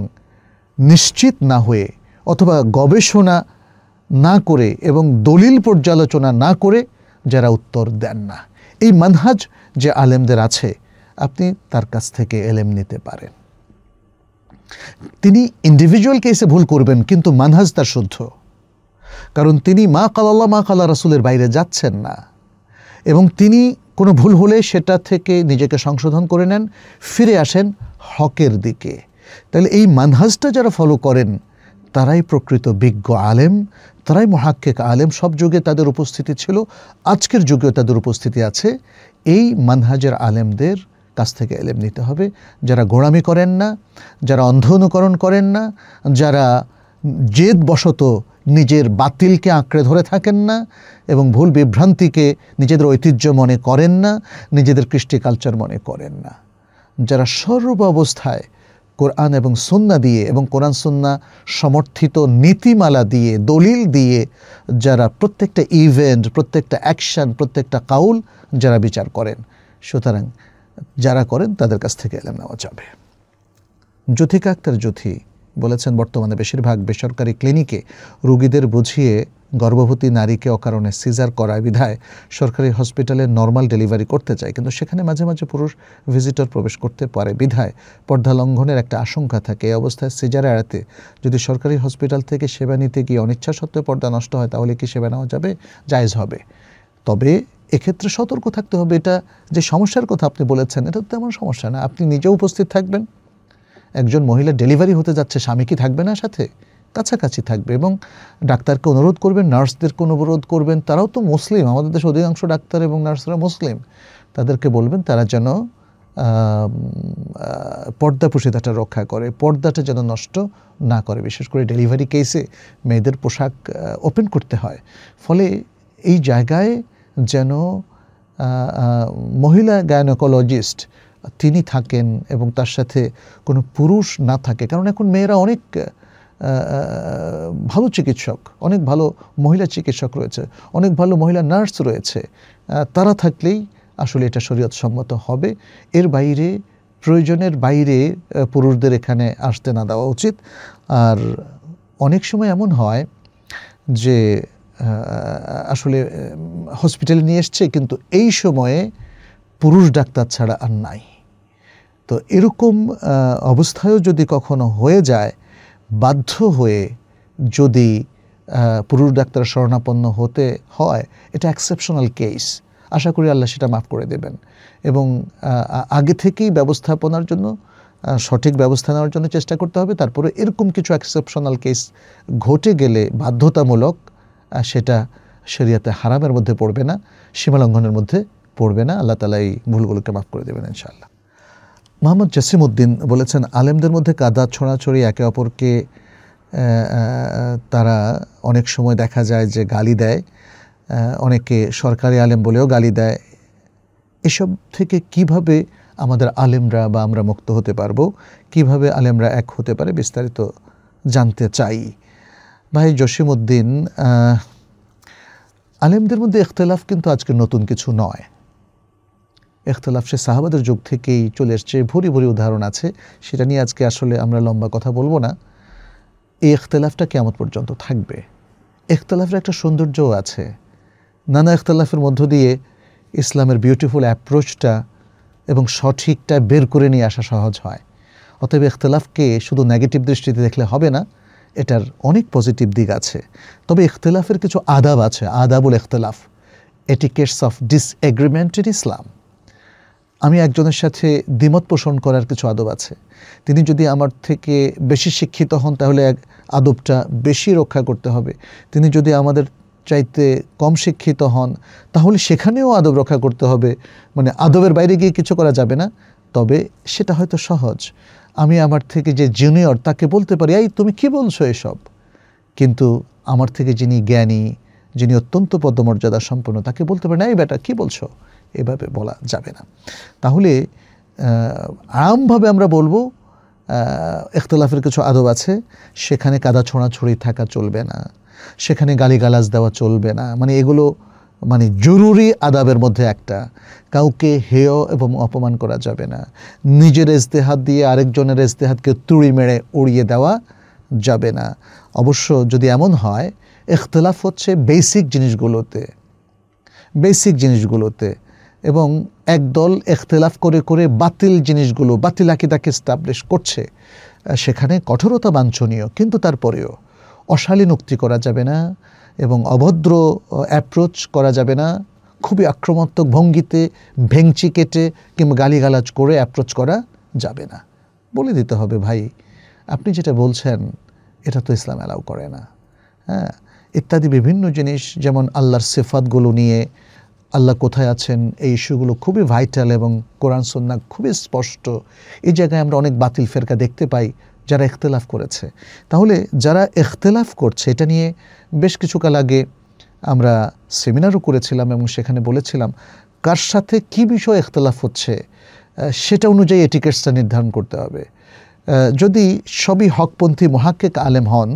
নিশ্চিত না হয়ে অথবা গবেষণা না করে এবং দলিল পর্যালোচনা না করে যারা উত্তর দেন না এই মানহাজ যে আলেমদের আছে আপনি তার কাছ থেকে এলেম নিতে পারেন তিনি ইন্ডিভিজুয়াল কেসে ভুল করবেন কিন্তু মানহাজ তার শুদ্ধ কারণ তিনি মা কালাল্লা মা কালা রাসুলের বাইরে যাচ্ছেন না এবং তিনি কোনো ভুল হলে সেটা থেকে নিজেকে সংশোধন করে নেন ফিরে আসেন হকের দিকে তাহলে এই মানহাজটা যারা ফলো করেন তারাই প্রকৃত বিজ্ঞ আলেম তারাই মহাক্ষেক আলেম সব যুগে তাদের উপস্থিতি ছিল আজকের যুগেও তাদের উপস্থিতি আছে এই মানহাজের আলেমদের কাছ থেকে এলেম নিতে হবে যারা গোড়ামি করেন না যারা অন্ধ অনুকরণ করেন না যারা জেদ বশত নিজের বাতিলকে আঁকড়ে ধরে থাকেন না এবং ভুল বিভ্রান্তিকে নিজেদের ঐতিহ্য মনে করেন না নিজেদের কৃষ্টি কালচার মনে করেন না যারা সর্ব অবস্থায় কোরআন এবং সুন্না দিয়ে এবং কোরআন সুন্না সমর্থিত নীতিমালা দিয়ে দলিল দিয়ে যারা প্রত্যেকটা ইভেন্ট প্রত্যেকটা অ্যাকশন প্রত্যেকটা কাউল যারা বিচার করেন সুতরাং যারা করেন তাদের কাছ থেকে এলাম নেওয়া যাবে জ্যোথিকা আক্তার জ্যোথি বলেছেন বর্তমানে বেশিরভাগ বেসরকারি ক্লিনিকে রুগীদের বুঝিয়ে গর্ভবতী নারীকে অকারণে সিজার করায় বিধায় সরকারি হসপিটালে নর্মাল ডেলিভারি করতে চায় কিন্তু সেখানে মাঝে মাঝে পুরুষ ভিজিটর প্রবেশ করতে পারে বিধায় পর্দা লঙ্ঘনের একটা আশঙ্কা থাকে এই অবস্থায় সিজার এড়াতে যদি সরকারি হসপিটাল থেকে সেবা নিতে গিয়ে অনিচ্ছা সত্ত্বেও পর্দা নষ্ট হয় তাহলে কি সেবা নেওয়া যাবে জায়জ হবে তবে এক্ষেত্রে সতর্ক থাকতে হবে এটা যে সমস্যার কথা আপনি বলেছেন এটা তেমন সমস্যা না আপনি নিজেও উপস্থিত থাকবেন একজন মহিলা ডেলিভারি হতে যাচ্ছে স্বামী কি থাকবে না সাথে কাছাকাছি থাকবে এবং ডাক্তারকে অনুরোধ করবেন নার্সদেরকে অনুরোধ করবেন তারাও তো মুসলিম আমাদের দেশে অধিকাংশ ডাক্তার এবং নার্সরা মুসলিম তাদেরকে বলবেন তারা যেন পর্দা পোশাকটা রক্ষা করে পর্দাটা যেন নষ্ট না করে বিশেষ করে ডেলিভারি কেসে মেয়েদের পোশাক ওপেন করতে হয় ফলে এই জায়গায় যেন মহিলা গায়নোকোলজিস্ট তিনি থাকেন এবং তার সাথে কোনো পুরুষ না থাকে কারণ এখন মেয়েরা অনেক ভালো চিকিৎসক অনেক ভালো মহিলা চিকিৎসক রয়েছে অনেক ভালো মহিলা নার্স রয়েছে তারা থাকলেই আসলে এটা শরীয়ত সম্মত হবে এর বাইরে প্রয়োজনের বাইরে পুরুষদের এখানে আসতে না দেওয়া উচিত আর অনেক সময় এমন হয় যে আসলে হসপিটালে নিয়ে এসছে কিন্তু এই সময়ে পুরুষ ডাক্তার ছাড়া আর নাই তো এরকম অবস্থায়ও যদি কখনো হয়ে যায় বাধ্য হয়ে যদি পুরুষ ডাক্তার শরণাপন্ন হতে হয় এটা এক্সেপশনাল কেস আশা করি আল্লাহ সেটা মাফ করে দেবেন এবং আগে থেকেই ব্যবস্থাপনার জন্য সঠিক ব্যবস্থা নেওয়ার জন্য চেষ্টা করতে হবে তারপরে এরকম কিছু এক্সেপশনাল কেস ঘটে গেলে বাধ্যতামূলক সেটা শরিয়াতে হারামের মধ্যে পড়বে না সীমালঙ্ঘনের মধ্যে পড়বে না আল্লাহ তালা এই ভুলগুলোকে মাফ করে দেবেন ইনশাআল্লাহ মোহাম্মদ উদ্দিন বলেছেন আলেমদের মধ্যে কাদা ছোঁড়াছড়ি একে অপরকে তারা অনেক সময় দেখা যায় যে গালি দেয় অনেকে সরকারি আলেম বলেও গালি দেয় এসব থেকে কিভাবে আমাদের আলেমরা বা আমরা মুক্ত হতে পারবো কিভাবে আলেমরা এক হতে পারে বিস্তারিত জানতে চাই ভাই জসিমউদ্দিন আলেমদের মধ্যে এখতলাফ কিন্তু আজকে নতুন কিছু নয় এখতলাফ সে সাহাবাদের যুগ থেকেই চলে এসছে ভরি ভরি উদাহরণ আছে সেটা নিয়ে আজকে আসলে আমরা লম্বা কথা বলবো না এই এখতলাফটা কেমন পর্যন্ত থাকবে এখতলাফের একটা সৌন্দর্যও আছে নানা এখতলাফের মধ্য দিয়ে ইসলামের বিউটিফুল অ্যাপ্রোচটা এবং সঠিকটা বের করে নিয়ে আসা সহজ হয় অতএব এখতলাফকে শুধু নেগেটিভ দৃষ্টিতে দেখলে হবে না এটার অনেক পজিটিভ দিক আছে তবে ইখতলাফের কিছু আদাব আছে আদাবুল ইখতলাফ etiquettes of disagreement in Islam আমি একজনের সাথে দ্বিমত পোষণ করার কিছু আদব আছে তিনি যদি আমার থেকে বেশি শিক্ষিত হন তাহলে এক আদবটা বেশি রক্ষা করতে হবে তিনি যদি আমাদের চাইতে কম শিক্ষিত হন তাহলে সেখানেও আদব রক্ষা করতে হবে মানে আদবের বাইরে গিয়ে কিছু করা যাবে না তবে সেটা হয়তো সহজ আমি আমার থেকে যে জুনিয়র তাকে বলতে পারি এই তুমি কি বলছো এসব কিন্তু আমার থেকে যিনি জ্ঞানী যিনি অত্যন্ত পদমর্যাদা সম্পন্ন তাকে বলতে পারি না এই বেটা কী বলছো এভাবে বলা যাবে না তাহলে আরামভাবে আমরা বলবো এখতলাফের কিছু আদব আছে সেখানে কাদা ছোঁড়াছড়ি থাকা চলবে না সেখানে গালিগালাজ দেওয়া চলবে না মানে এগুলো মানে জরুরি আদাবের মধ্যে একটা কাউকে হেয় এবং অপমান করা যাবে না নিজের ইজতেহাত দিয়ে আরেকজনের ইজতেহাতকে তুড়ি মেরে উড়িয়ে দেওয়া যাবে না অবশ্য যদি এমন হয় এখতলাফ হচ্ছে বেসিক জিনিসগুলোতে বেসিক জিনিসগুলোতে এবং একদল এখতলাফ করে করে বাতিল জিনিসগুলো বাতিল আকিদাকে স্টাবলিশ করছে সেখানে কঠোরতা বাঞ্ছনীয় কিন্তু তারপরেও অশালীন উক্তি করা যাবে না এবং অভদ্র অ্যাপ্রোচ করা যাবে না খুবই আক্রমণাত্মক ভঙ্গিতে ভেংচি কেটে কিংবা গালিগালাজ করে অ্যাপ্রোচ করা যাবে না বলে দিতে হবে ভাই আপনি যেটা বলছেন এটা তো ইসলাম অ্যালাউ করে না হ্যাঁ ইত্যাদি বিভিন্ন জিনিস যেমন আল্লাহর সেফাতগুলো নিয়ে আল্লাহ কোথায় আছেন এই ইস্যুগুলো খুবই ভাইটাল এবং কোরআন সন্না খুবই স্পষ্ট এই জায়গায় আমরা অনেক বাতিল ফেরকা দেখতে পাই যারা এখতেলাফ করেছে তাহলে যারা এখতেলাফ করছে এটা নিয়ে বেশ কিছুকাল আগে আমরা সেমিনারও করেছিলাম এবং সেখানে বলেছিলাম কার সাথে কি বিষয়ে ইখতলাফ হচ্ছে সেটা অনুযায়ী এটিকেটসটা নির্ধারণ করতে হবে যদি সবই হকপন্থী মহাক্কেক আলেম হন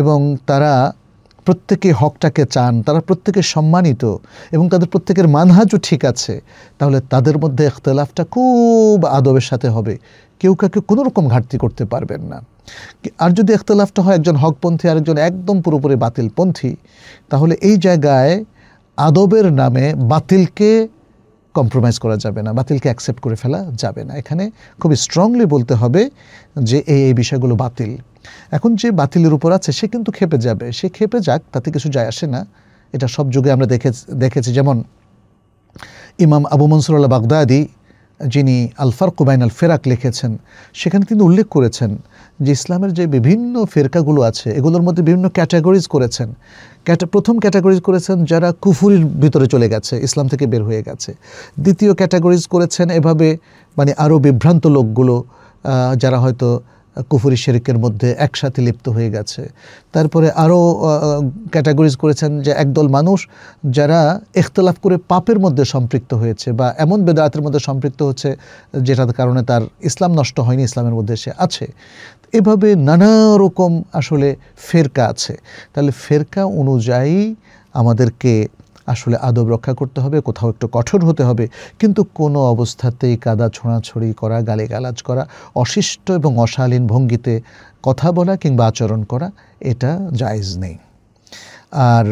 এবং তারা প্রত্যেকে হকটাকে চান তারা প্রত্যেকে সম্মানিত এবং তাদের প্রত্যেকের মানহাজও ঠিক আছে তাহলে তাদের মধ্যে এখতেলাফটা খুব আদবের সাথে হবে কেউ কাউকে কোনো রকম ঘাটতি করতে পারবেন না আর যদি একতলাফটা হয় একজন হকপন্থী আরেকজন একদম পুরোপুরি বাতিলপন্থী তাহলে এই জায়গায় আদবের নামে বাতিলকে কম্প্রোমাইজ করা যাবে না বাতিলকে অ্যাকসেপ্ট করে ফেলা যাবে না এখানে খুবই স্ট্রংলি বলতে হবে যে এই এই বিষয়গুলো বাতিল এখন যে বাতিলের উপর আছে সে কিন্তু খেপে যাবে সে খেপে যাক তাতে কিছু যায় আসে না এটা সব যুগে আমরা দেখে দেখেছি যেমন ইমাম আবু মনসুরাল্লাহ বাগদাদি যিনি আলফার কুবাইন আল ফেরাক লিখেছেন সেখানে তিনি উল্লেখ করেছেন যে ইসলামের যে বিভিন্ন ফেরকাগুলো আছে এগুলোর মধ্যে বিভিন্ন ক্যাটাগরিজ করেছেন ক্যাটা প্রথম ক্যাটাগরিজ করেছেন যারা কুফুরির ভিতরে চলে গেছে ইসলাম থেকে বের হয়ে গেছে দ্বিতীয় ক্যাটাগরিজ করেছেন এভাবে মানে আরও বিভ্রান্ত লোকগুলো যারা হয়তো কুফুরি শেরিকের মধ্যে একসাথে লিপ্ত হয়ে গেছে তারপরে আরও ক্যাটাগরিজ করেছেন যে একদল মানুষ যারা এখতলাফ করে পাপের মধ্যে সম্পৃক্ত হয়েছে বা এমন বেদায়াতের মধ্যে সম্পৃক্ত হচ্ছে যেটার কারণে তার ইসলাম নষ্ট হয়নি ইসলামের মধ্যে সে আছে এভাবে নানা রকম আসলে ফেরকা আছে তাহলে ফেরকা অনুযায়ী আমাদেরকে আসলে আদব রক্ষা করতে হবে কোথাও একটু কঠোর হতে হবে কিন্তু কোনো অবস্থাতেই কাদা ছোঁড়াছড়ি করা গালিগালাজ করা অশিষ্ট এবং অশালীন ভঙ্গিতে কথা বলা কিংবা আচরণ করা এটা জায়জ নেই আর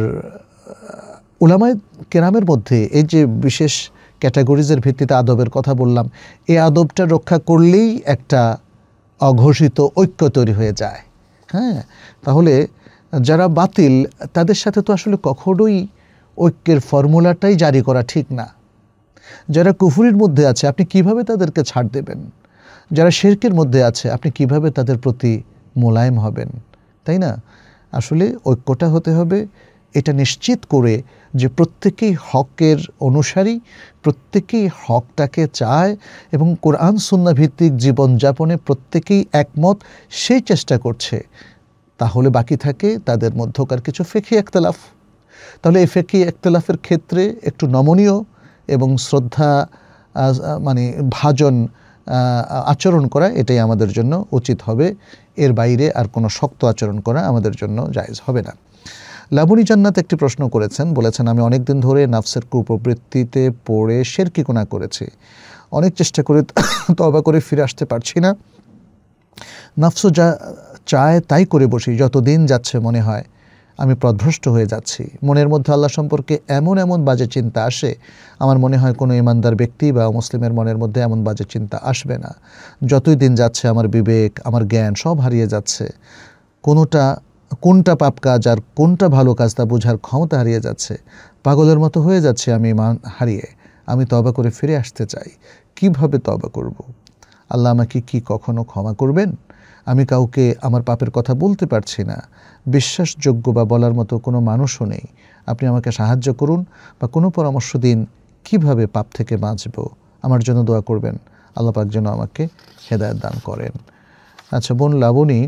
ওলামায় কেরামের মধ্যে এই যে বিশেষ ক্যাটাগরিজের ভিত্তিতে আদবের কথা বললাম এই আদবটা রক্ষা করলেই একটা অঘোষিত ঐক্য তৈরি হয়ে যায় হ্যাঁ তাহলে যারা বাতিল তাদের সাথে তো আসলে কখনোই ঐক্যের ফর্মুলাটাই জারি করা ঠিক না যারা কুফুরির মধ্যে আছে আপনি কিভাবে তাদেরকে ছাড় দেবেন যারা শেরকের মধ্যে আছে আপনি কিভাবে তাদের প্রতি মোলায়েম হবেন তাই না আসলে ঐক্যটা হতে হবে এটা নিশ্চিত করে যে প্রত্যেকেই হকের অনুসারী প্রত্যেকেই হকটাকে চায় এবং কোরআন সুন্নাভিত্তিক জীবনযাপনে প্রত্যেকেই একমত সেই চেষ্টা করছে তাহলে বাকি থাকে তাদের মধ্যকার কিছু ফেঁকি একতলাফ তাহলে এ ফেকি একতলাফের ক্ষেত্রে একটু নমনীয় এবং শ্রদ্ধা মানে ভাজন আচরণ করা এটাই আমাদের জন্য উচিত হবে এর বাইরে আর কোনো শক্ত আচরণ করা আমাদের জন্য জায়জ হবে না লাবণী জান্নাত একটি প্রশ্ন করেছেন বলেছেন আমি অনেক দিন ধরে নাফসের কুপ্রবৃত্তিতে পড়ে শেরকি কোনা করেছি অনেক চেষ্টা করে তবা করে ফিরে আসতে পারছি না নাফস যা চায় তাই করে বসি যত দিন যাচ্ছে মনে হয় আমি প্রদভ্রষ্ট হয়ে যাচ্ছি মনের মধ্যে আল্লাহ সম্পর্কে এমন এমন বাজে চিন্তা আসে আমার মনে হয় কোনো ইমানদার ব্যক্তি বা মুসলিমের মনের মধ্যে এমন বাজে চিন্তা আসবে না যতই দিন যাচ্ছে আমার বিবেক আমার জ্ঞান সব হারিয়ে যাচ্ছে কোনোটা কোনটা পাপ কাজ আর কোনটা ভালো কাজ তা বোঝার ক্ষমতা হারিয়ে যাচ্ছে পাগলের মতো হয়ে যাচ্ছে আমি ইমান হারিয়ে আমি তবা করে ফিরে আসতে চাই কিভাবে তবা করব। আল্লাহ আমাকে কি কখনো ক্ষমা করবেন আমি কাউকে আমার পাপের কথা বলতে পারছি না বিশ্বাসযোগ্য বা বলার মতো কোনো মানুষও নেই আপনি আমাকে সাহায্য করুন বা কোনো পরামর্শ দিন কিভাবে পাপ থেকে বাঁচব আমার জন্য দোয়া করবেন আল্লাপাক যেন আমাকে হেদায়ত দান করেন আচ্ছা বোন লাবণী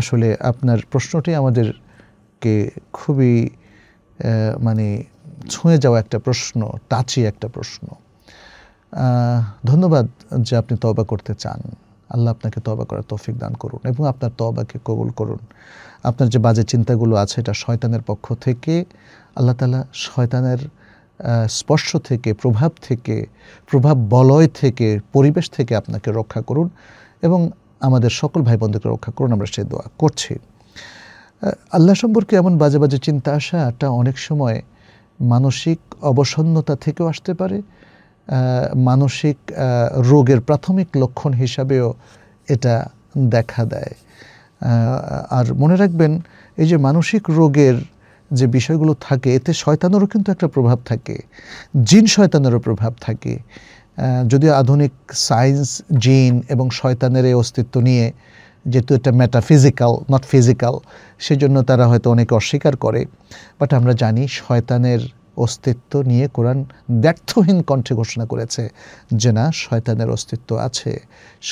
আসলে আপনার প্রশ্নটি আমাদেরকে খুবই মানে ছুঁয়ে যাওয়া একটা প্রশ্ন টাচি একটা প্রশ্ন ধন্যবাদ যে আপনি তবা করতে চান আল্লাহ আপনাকে তবা করার তৌফিক দান করুন এবং আপনার তবাকে কবুল করুন আপনার যে বাজে চিন্তাগুলো আছে এটা শয়তানের পক্ষ থেকে আল্লাহ তালা শয়তানের স্পর্শ থেকে প্রভাব থেকে প্রভাব বলয় থেকে পরিবেশ থেকে আপনাকে রক্ষা করুন এবং আমাদের সকল ভাই বন্ধুকে রক্ষা করুন আমরা সে দোয়া করছি আল্লাহ সম্পর্কে এমন বাজে বাজে চিন্তা আসাটা অনেক সময় মানসিক অবসন্নতা থেকেও আসতে পারে মানসিক রোগের প্রাথমিক লক্ষণ হিসাবেও এটা দেখা দেয় আর মনে রাখবেন এই যে মানসিক রোগের যে বিষয়গুলো থাকে এতে শয়তানেরও কিন্তু একটা প্রভাব থাকে জিন শয়তানেরও প্রভাব থাকে যদিও আধুনিক সায়েন্স জিন এবং শয়তানের এই অস্তিত্ব নিয়ে যেহেতু এটা মেটাফিজিক্যাল নট ফিজিক্যাল সেজন্য তারা হয়তো অনেকে অস্বীকার করে বাট আমরা জানি শয়তানের অস্তিত্ব নিয়ে কোরআন ব্যর্থহীন কণ্ঠে ঘোষণা করেছে যে না শয়তানের অস্তিত্ব আছে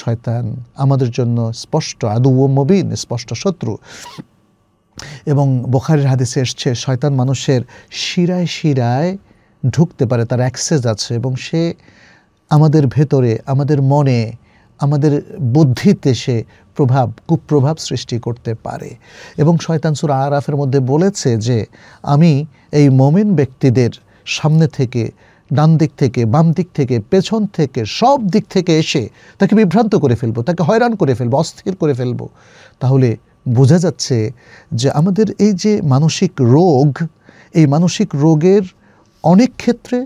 শয়তান আমাদের জন্য স্পষ্ট আদু ও মবিন স্পষ্ট শত্রু এবং বোখারের হাদিসে এসছে শয়তান মানুষের শিরায় শিরায় ঢুকতে পারে তার অ্যাক্সেস আছে এবং সে আমাদের ভেতরে আমাদের মনে আমাদের বুদ্ধিতে সে প্রভাব কুপ্রভাব সৃষ্টি করতে পারে এবং শয়তানসুর আরাফের মধ্যে বলেছে যে আমি এই মমিন ব্যক্তিদের সামনে থেকে ডান দিক থেকে বাম দিক থেকে পেছন থেকে সব দিক থেকে এসে তাকে বিভ্রান্ত করে ফেলবো তাকে হয়রান করে ফেলবো অস্থির করে ফেলবো তাহলে বোঝা যাচ্ছে যে আমাদের এই যে মানসিক রোগ এই মানসিক রোগের অনেক ক্ষেত্রে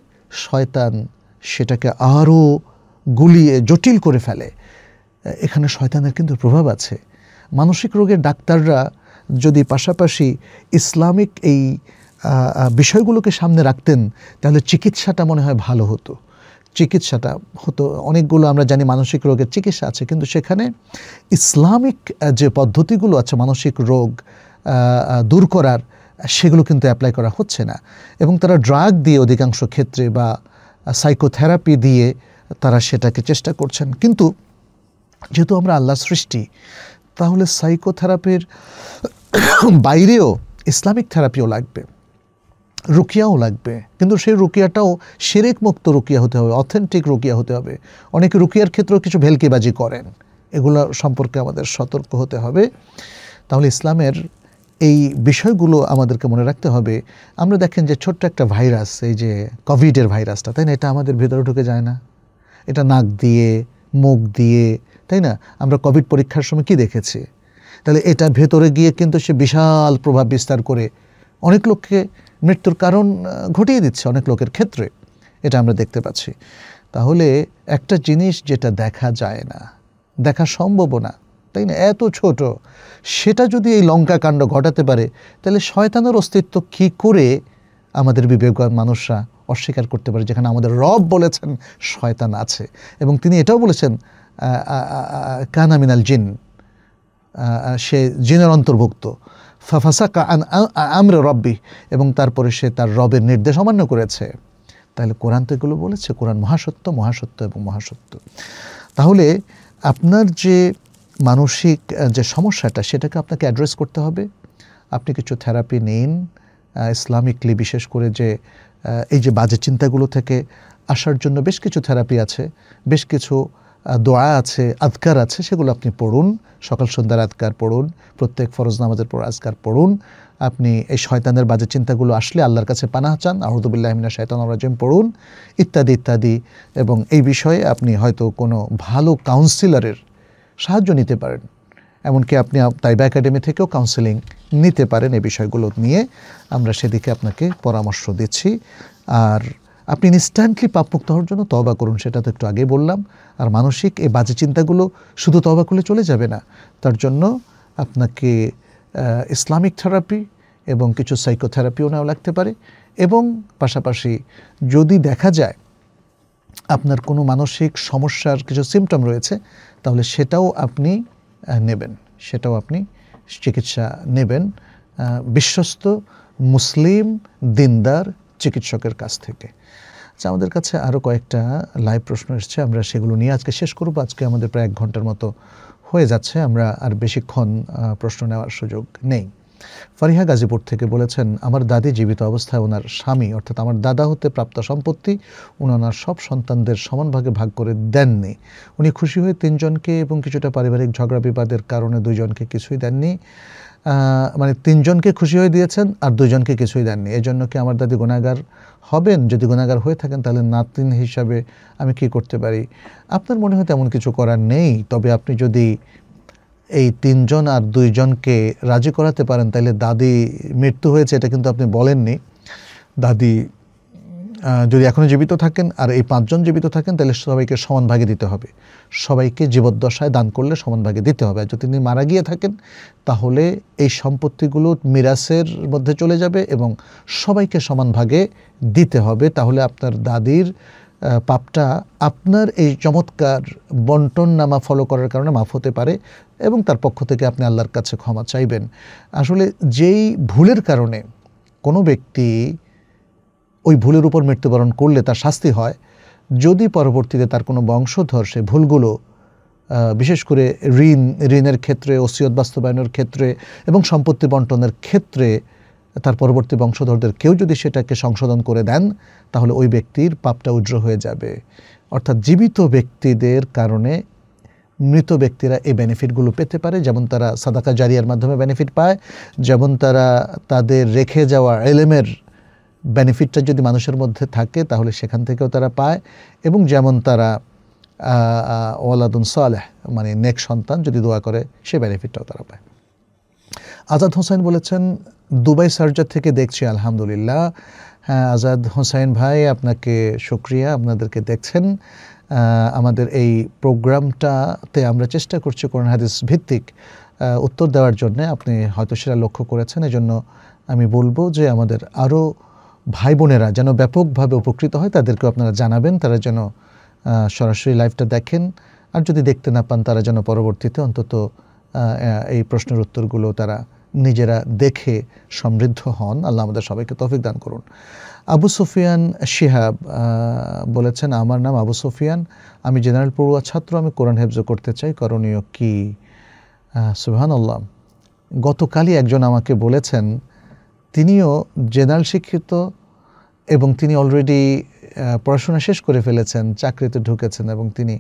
শয়তান সেটাকে আরও গুলিয়ে জটিল করে ফেলে এখানে শয়তানের কিন্তু প্রভাব আছে মানসিক রোগের ডাক্তাররা যদি পাশাপাশি ইসলামিক এই বিষয়গুলোকে সামনে রাখতেন তাহলে চিকিৎসাটা মনে হয় ভালো হতো চিকিৎসাটা হতো অনেকগুলো আমরা জানি মানসিক রোগের চিকিৎসা আছে কিন্তু সেখানে ইসলামিক যে পদ্ধতিগুলো আছে মানসিক রোগ দূর করার সেগুলো কিন্তু অ্যাপ্লাই করা হচ্ছে না এবং তারা ড্রাগ দিয়ে অধিকাংশ ক্ষেত্রে বা সাইকোথেরাপি দিয়ে তারা সেটাকে চেষ্টা করছেন কিন্তু যেহেতু আমরা আল্লাহ সৃষ্টি তাহলে সাইকোথেরাপির বাইরেও ইসলামিক থেরাপিও লাগবে রুকিয়াও লাগবে কিন্তু সেই রুকিয়াটাও সেরেক মুক্ত রুকিয়া হতে হবে অথেন্টিক রুকিয়া হতে হবে অনেকে রুকিয়ার ক্ষেত্রেও কিছু ভেলকিবাজি করেন এগুলো সম্পর্কে আমাদের সতর্ক হতে হবে তাহলে ইসলামের এই বিষয়গুলো আমাদেরকে মনে রাখতে হবে আমরা দেখেন যে ছোট্ট একটা ভাইরাস এই যে কোভিডের ভাইরাসটা তাই না এটা আমাদের ভেতরে ঢুকে যায় না এটা নাক দিয়ে মুখ দিয়ে তাই না আমরা কোভিড পরীক্ষার সময় কি দেখেছি তাহলে এটা ভেতরে গিয়ে কিন্তু সে বিশাল প্রভাব বিস্তার করে অনেক লোককে মৃত্যুর কারণ ঘটিয়ে দিচ্ছে অনেক লোকের ক্ষেত্রে এটা আমরা দেখতে পাচ্ছি তাহলে একটা জিনিস যেটা দেখা যায় না দেখা সম্ভব না তাই না এত ছোট সেটা যদি এই লঙ্কাকাণ্ড ঘটাতে পারে তাহলে শয়তানের অস্তিত্ব কি করে আমাদের বিবেকবান মানুষরা অস্বীকার করতে পারে যেখানে আমাদের রব বলেছেন শয়তান আছে এবং তিনি এটাও বলেছেন কানা মিনাল জিন সে জিনের অন্তর্ভুক্ত ফাফাসাকা আন আমরে রব্বি এবং তারপরে সে তার রবের নির্দেশ অমান্য করেছে তাহলে কোরআন তো এগুলো বলেছে কোরআন মহাসত্য মহাসত্য এবং মহাসত্য তাহলে আপনার যে মানসিক যে সমস্যাটা সেটাকে আপনাকে অ্যাড্রেস করতে হবে আপনি কিছু থেরাপি নিন ইসলামিকলি বিশেষ করে যে এই যে বাজে চিন্তাগুলো থেকে আসার জন্য বেশ কিছু থেরাপি আছে বেশ কিছু দোয়া আছে আদকার আছে সেগুলো আপনি পড়ুন সকাল সন্ধ্যার আদকার পড়ুন প্রত্যেক ফরজ নামাজের পর আজকার পড়ুন আপনি এই শয়তানের বাজে চিন্তাগুলো আসলে আল্লাহর কাছে পানাহ চান আহমদুবিল্লাহমিনা শয়তান রাজিম পড়ুন ইত্যাদি ইত্যাদি এবং এই বিষয়ে আপনি হয়তো কোনো ভালো কাউন্সিলরের সাহায্য নিতে পারেন এমনকি আপনি তাইবা একাডেমি থেকেও কাউন্সেলিং নিতে পারেন এই বিষয়গুলো নিয়ে আমরা সেদিকে আপনাকে পরামর্শ দিচ্ছি আর আপনি ইনস্ট্যান্টলি পাপমুক্ত হওয়ার জন্য তবা করুন সেটা তো একটু আগে বললাম আর মানসিক এই বাজে চিন্তাগুলো শুধু তবা করলে চলে যাবে না তার জন্য আপনাকে ইসলামিক থেরাপি এবং কিছু সাইকোথেরাপিও নেওয়া লাগতে পারে এবং পাশাপাশি যদি দেখা যায় আপনার কোনো মানসিক সমস্যার কিছু সিমটম রয়েছে তাহলে সেটাও আপনি নেবেন সেটাও আপনি চিকিৎসা নেবেন বিশ্বস্ত মুসলিম দিনদার চিকিৎসকের কাছ থেকে আচ্ছা আমাদের কাছে আরও কয়েকটা লাইভ প্রশ্ন এসছে আমরা সেগুলো নিয়ে আজকে শেষ করব আজকে আমাদের প্রায় এক ঘন্টার মতো হয়ে যাচ্ছে আমরা আর বেশিক্ষণ প্রশ্ন নেওয়ার সুযোগ নেই ফারিহা গাজীপুর থেকে বলেছেন আমার দাদি জীবিত অবস্থায় ওনার স্বামী অর্থাৎ আমার দাদা হতে প্রাপ্ত সম্পত্তি ওনার সব সন্তানদের সমানভাগে ভাগ করে দেননি উনি খুশি হয়ে তিনজনকে এবং কিছুটা পারিবারিক ঝগড়া বিবাদের কারণে দুইজনকে কিছুই দেননি মানে তিনজনকে খুশি হয়ে দিয়েছেন আর দুজনকে কিছুই দেননি এই জন্য কি আমার দাদি গুণাগার হবেন যদি গুণাগার হয়ে থাকেন তাহলে নাতিন হিসাবে আমি কি করতে পারি আপনার মনে হয় তেমন কিছু করার নেই তবে আপনি যদি এই তিনজন আর দুইজনকে রাজি করাতে পারেন তাহলে দাদি মৃত্যু হয়েছে এটা কিন্তু আপনি বলেননি দাদি যদি এখনও জীবিত থাকেন আর এই পাঁচজন জীবিত থাকেন তাহলে সবাইকে সমান ভাগে দিতে হবে সবাইকে জীবদ্দশায় দান করলে সমান ভাগে দিতে হবে আর যদি তিনি মারা গিয়ে থাকেন তাহলে এই সম্পত্তিগুলো মিরাসের মধ্যে চলে যাবে এবং সবাইকে সমান ভাগে দিতে হবে তাহলে আপনার দাদির পাপটা আপনার এই চমৎকার বন্টন নামা ফলো করার কারণে মাফ হতে পারে এবং তার পক্ষ থেকে আপনি আল্লাহর কাছে ক্ষমা চাইবেন আসলে যেই ভুলের কারণে কোনো ব্যক্তি ওই ভুলের উপর মৃত্যুবরণ করলে তার শাস্তি হয় যদি পরবর্তীতে তার কোনো বংশধর সে ভুলগুলো বিশেষ করে ঋণ ঋণের ক্ষেত্রে ওসিয়ত বাস্তবায়নের ক্ষেত্রে এবং সম্পত্তি বন্টনের ক্ষেত্রে তার পরবর্তী বংশধরদের কেউ যদি সেটাকে সংশোধন করে দেন তাহলে ওই ব্যক্তির পাপটা উজ্র হয়ে যাবে অর্থাৎ জীবিত ব্যক্তিদের কারণে মৃত ব্যক্তিরা এই বেনিফিটগুলো পেতে পারে যেমন তারা সাদাকা জারিয়ার মাধ্যমে বেনিফিট পায় যেমন তারা তাদের রেখে যাওয়া এলেমের বেনিফিটটা যদি মানুষের মধ্যে থাকে তাহলে সেখান থেকেও তারা পায় এবং যেমন তারা ওয়ালাদুন সালেহ মানে নেক সন্তান যদি দোয়া করে সে বেনিফিটটাও তারা পায় আজাদ হোসেন বলেছেন দুবাই সার্জার থেকে দেখছি আলহামদুলিল্লাহ হ্যাঁ আজাদ হোসাইন ভাই আপনাকে সুক্রিয়া আপনাদেরকে দেখছেন আমাদের এই প্রোগ্রামটাতে আমরা চেষ্টা করছি কোরআন হাদিস ভিত্তিক উত্তর দেওয়ার জন্য আপনি হয়তো সেটা লক্ষ্য করেছেন এজন্য আমি বলবো যে আমাদের আরও ভাই বোনেরা যেন ব্যাপকভাবে উপকৃত হয় তাদেরকেও আপনারা জানাবেন তারা যেন সরাসরি লাইভটা দেখেন আর যদি দেখতে না পান তারা যেন পরবর্তীতে অন্তত এই প্রশ্নের উত্তরগুলো তারা নিজেরা দেখে সমৃদ্ধ হন আল্লাহ আমাদের সবাইকে তফিক দান করুন আবু সুফিয়ান শিহাব বলেছেন আমার নাম আবু সুফিয়ান আমি জেনারেল পড়ুয়া ছাত্র আমি কোরআন হেফজ করতে চাই করণীয় কি সুহান আল্লাহ গতকালই একজন আমাকে বলেছেন তিনিও জেনারেল শিক্ষিত এবং তিনি অলরেডি পড়াশোনা শেষ করে ফেলেছেন চাকরিতে ঢুকেছেন এবং তিনি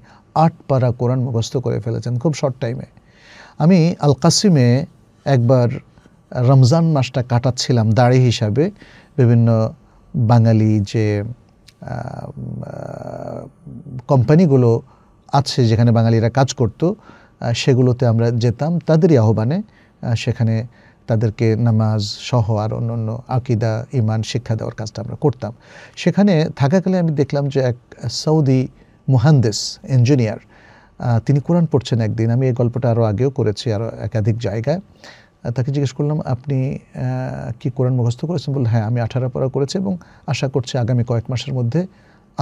আট পারা কোরআন মুখস্থ করে ফেলেছেন খুব শর্ট টাইমে আমি আল কাসিমে একবার রমজান মাসটা কাটাচ্ছিলাম দাড়ি হিসাবে বিভিন্ন বাঙালি যে কোম্পানিগুলো আছে যেখানে বাঙালিরা কাজ করত সেগুলোতে আমরা যেতাম তাদেরই আহ্বানে সেখানে তাদেরকে নামাজ সহ আর অন্য অন্য আকিদা ইমান শিক্ষা দেওয়ার কাজটা আমরা করতাম সেখানে থাকাকালে আমি দেখলাম যে এক সৌদি মুহান্দিস ইঞ্জিনিয়ার তিনি কোরআন পড়ছেন একদিন আমি এই গল্পটা আরও আগেও করেছি আরও একাধিক জায়গায় তাকে জিজ্ঞেস করলাম আপনি কি কোরআন মুখস্থ করেছেন বললেন হ্যাঁ আমি আঠারো পারা করেছি এবং আশা করছি আগামী কয়েক মাসের মধ্যে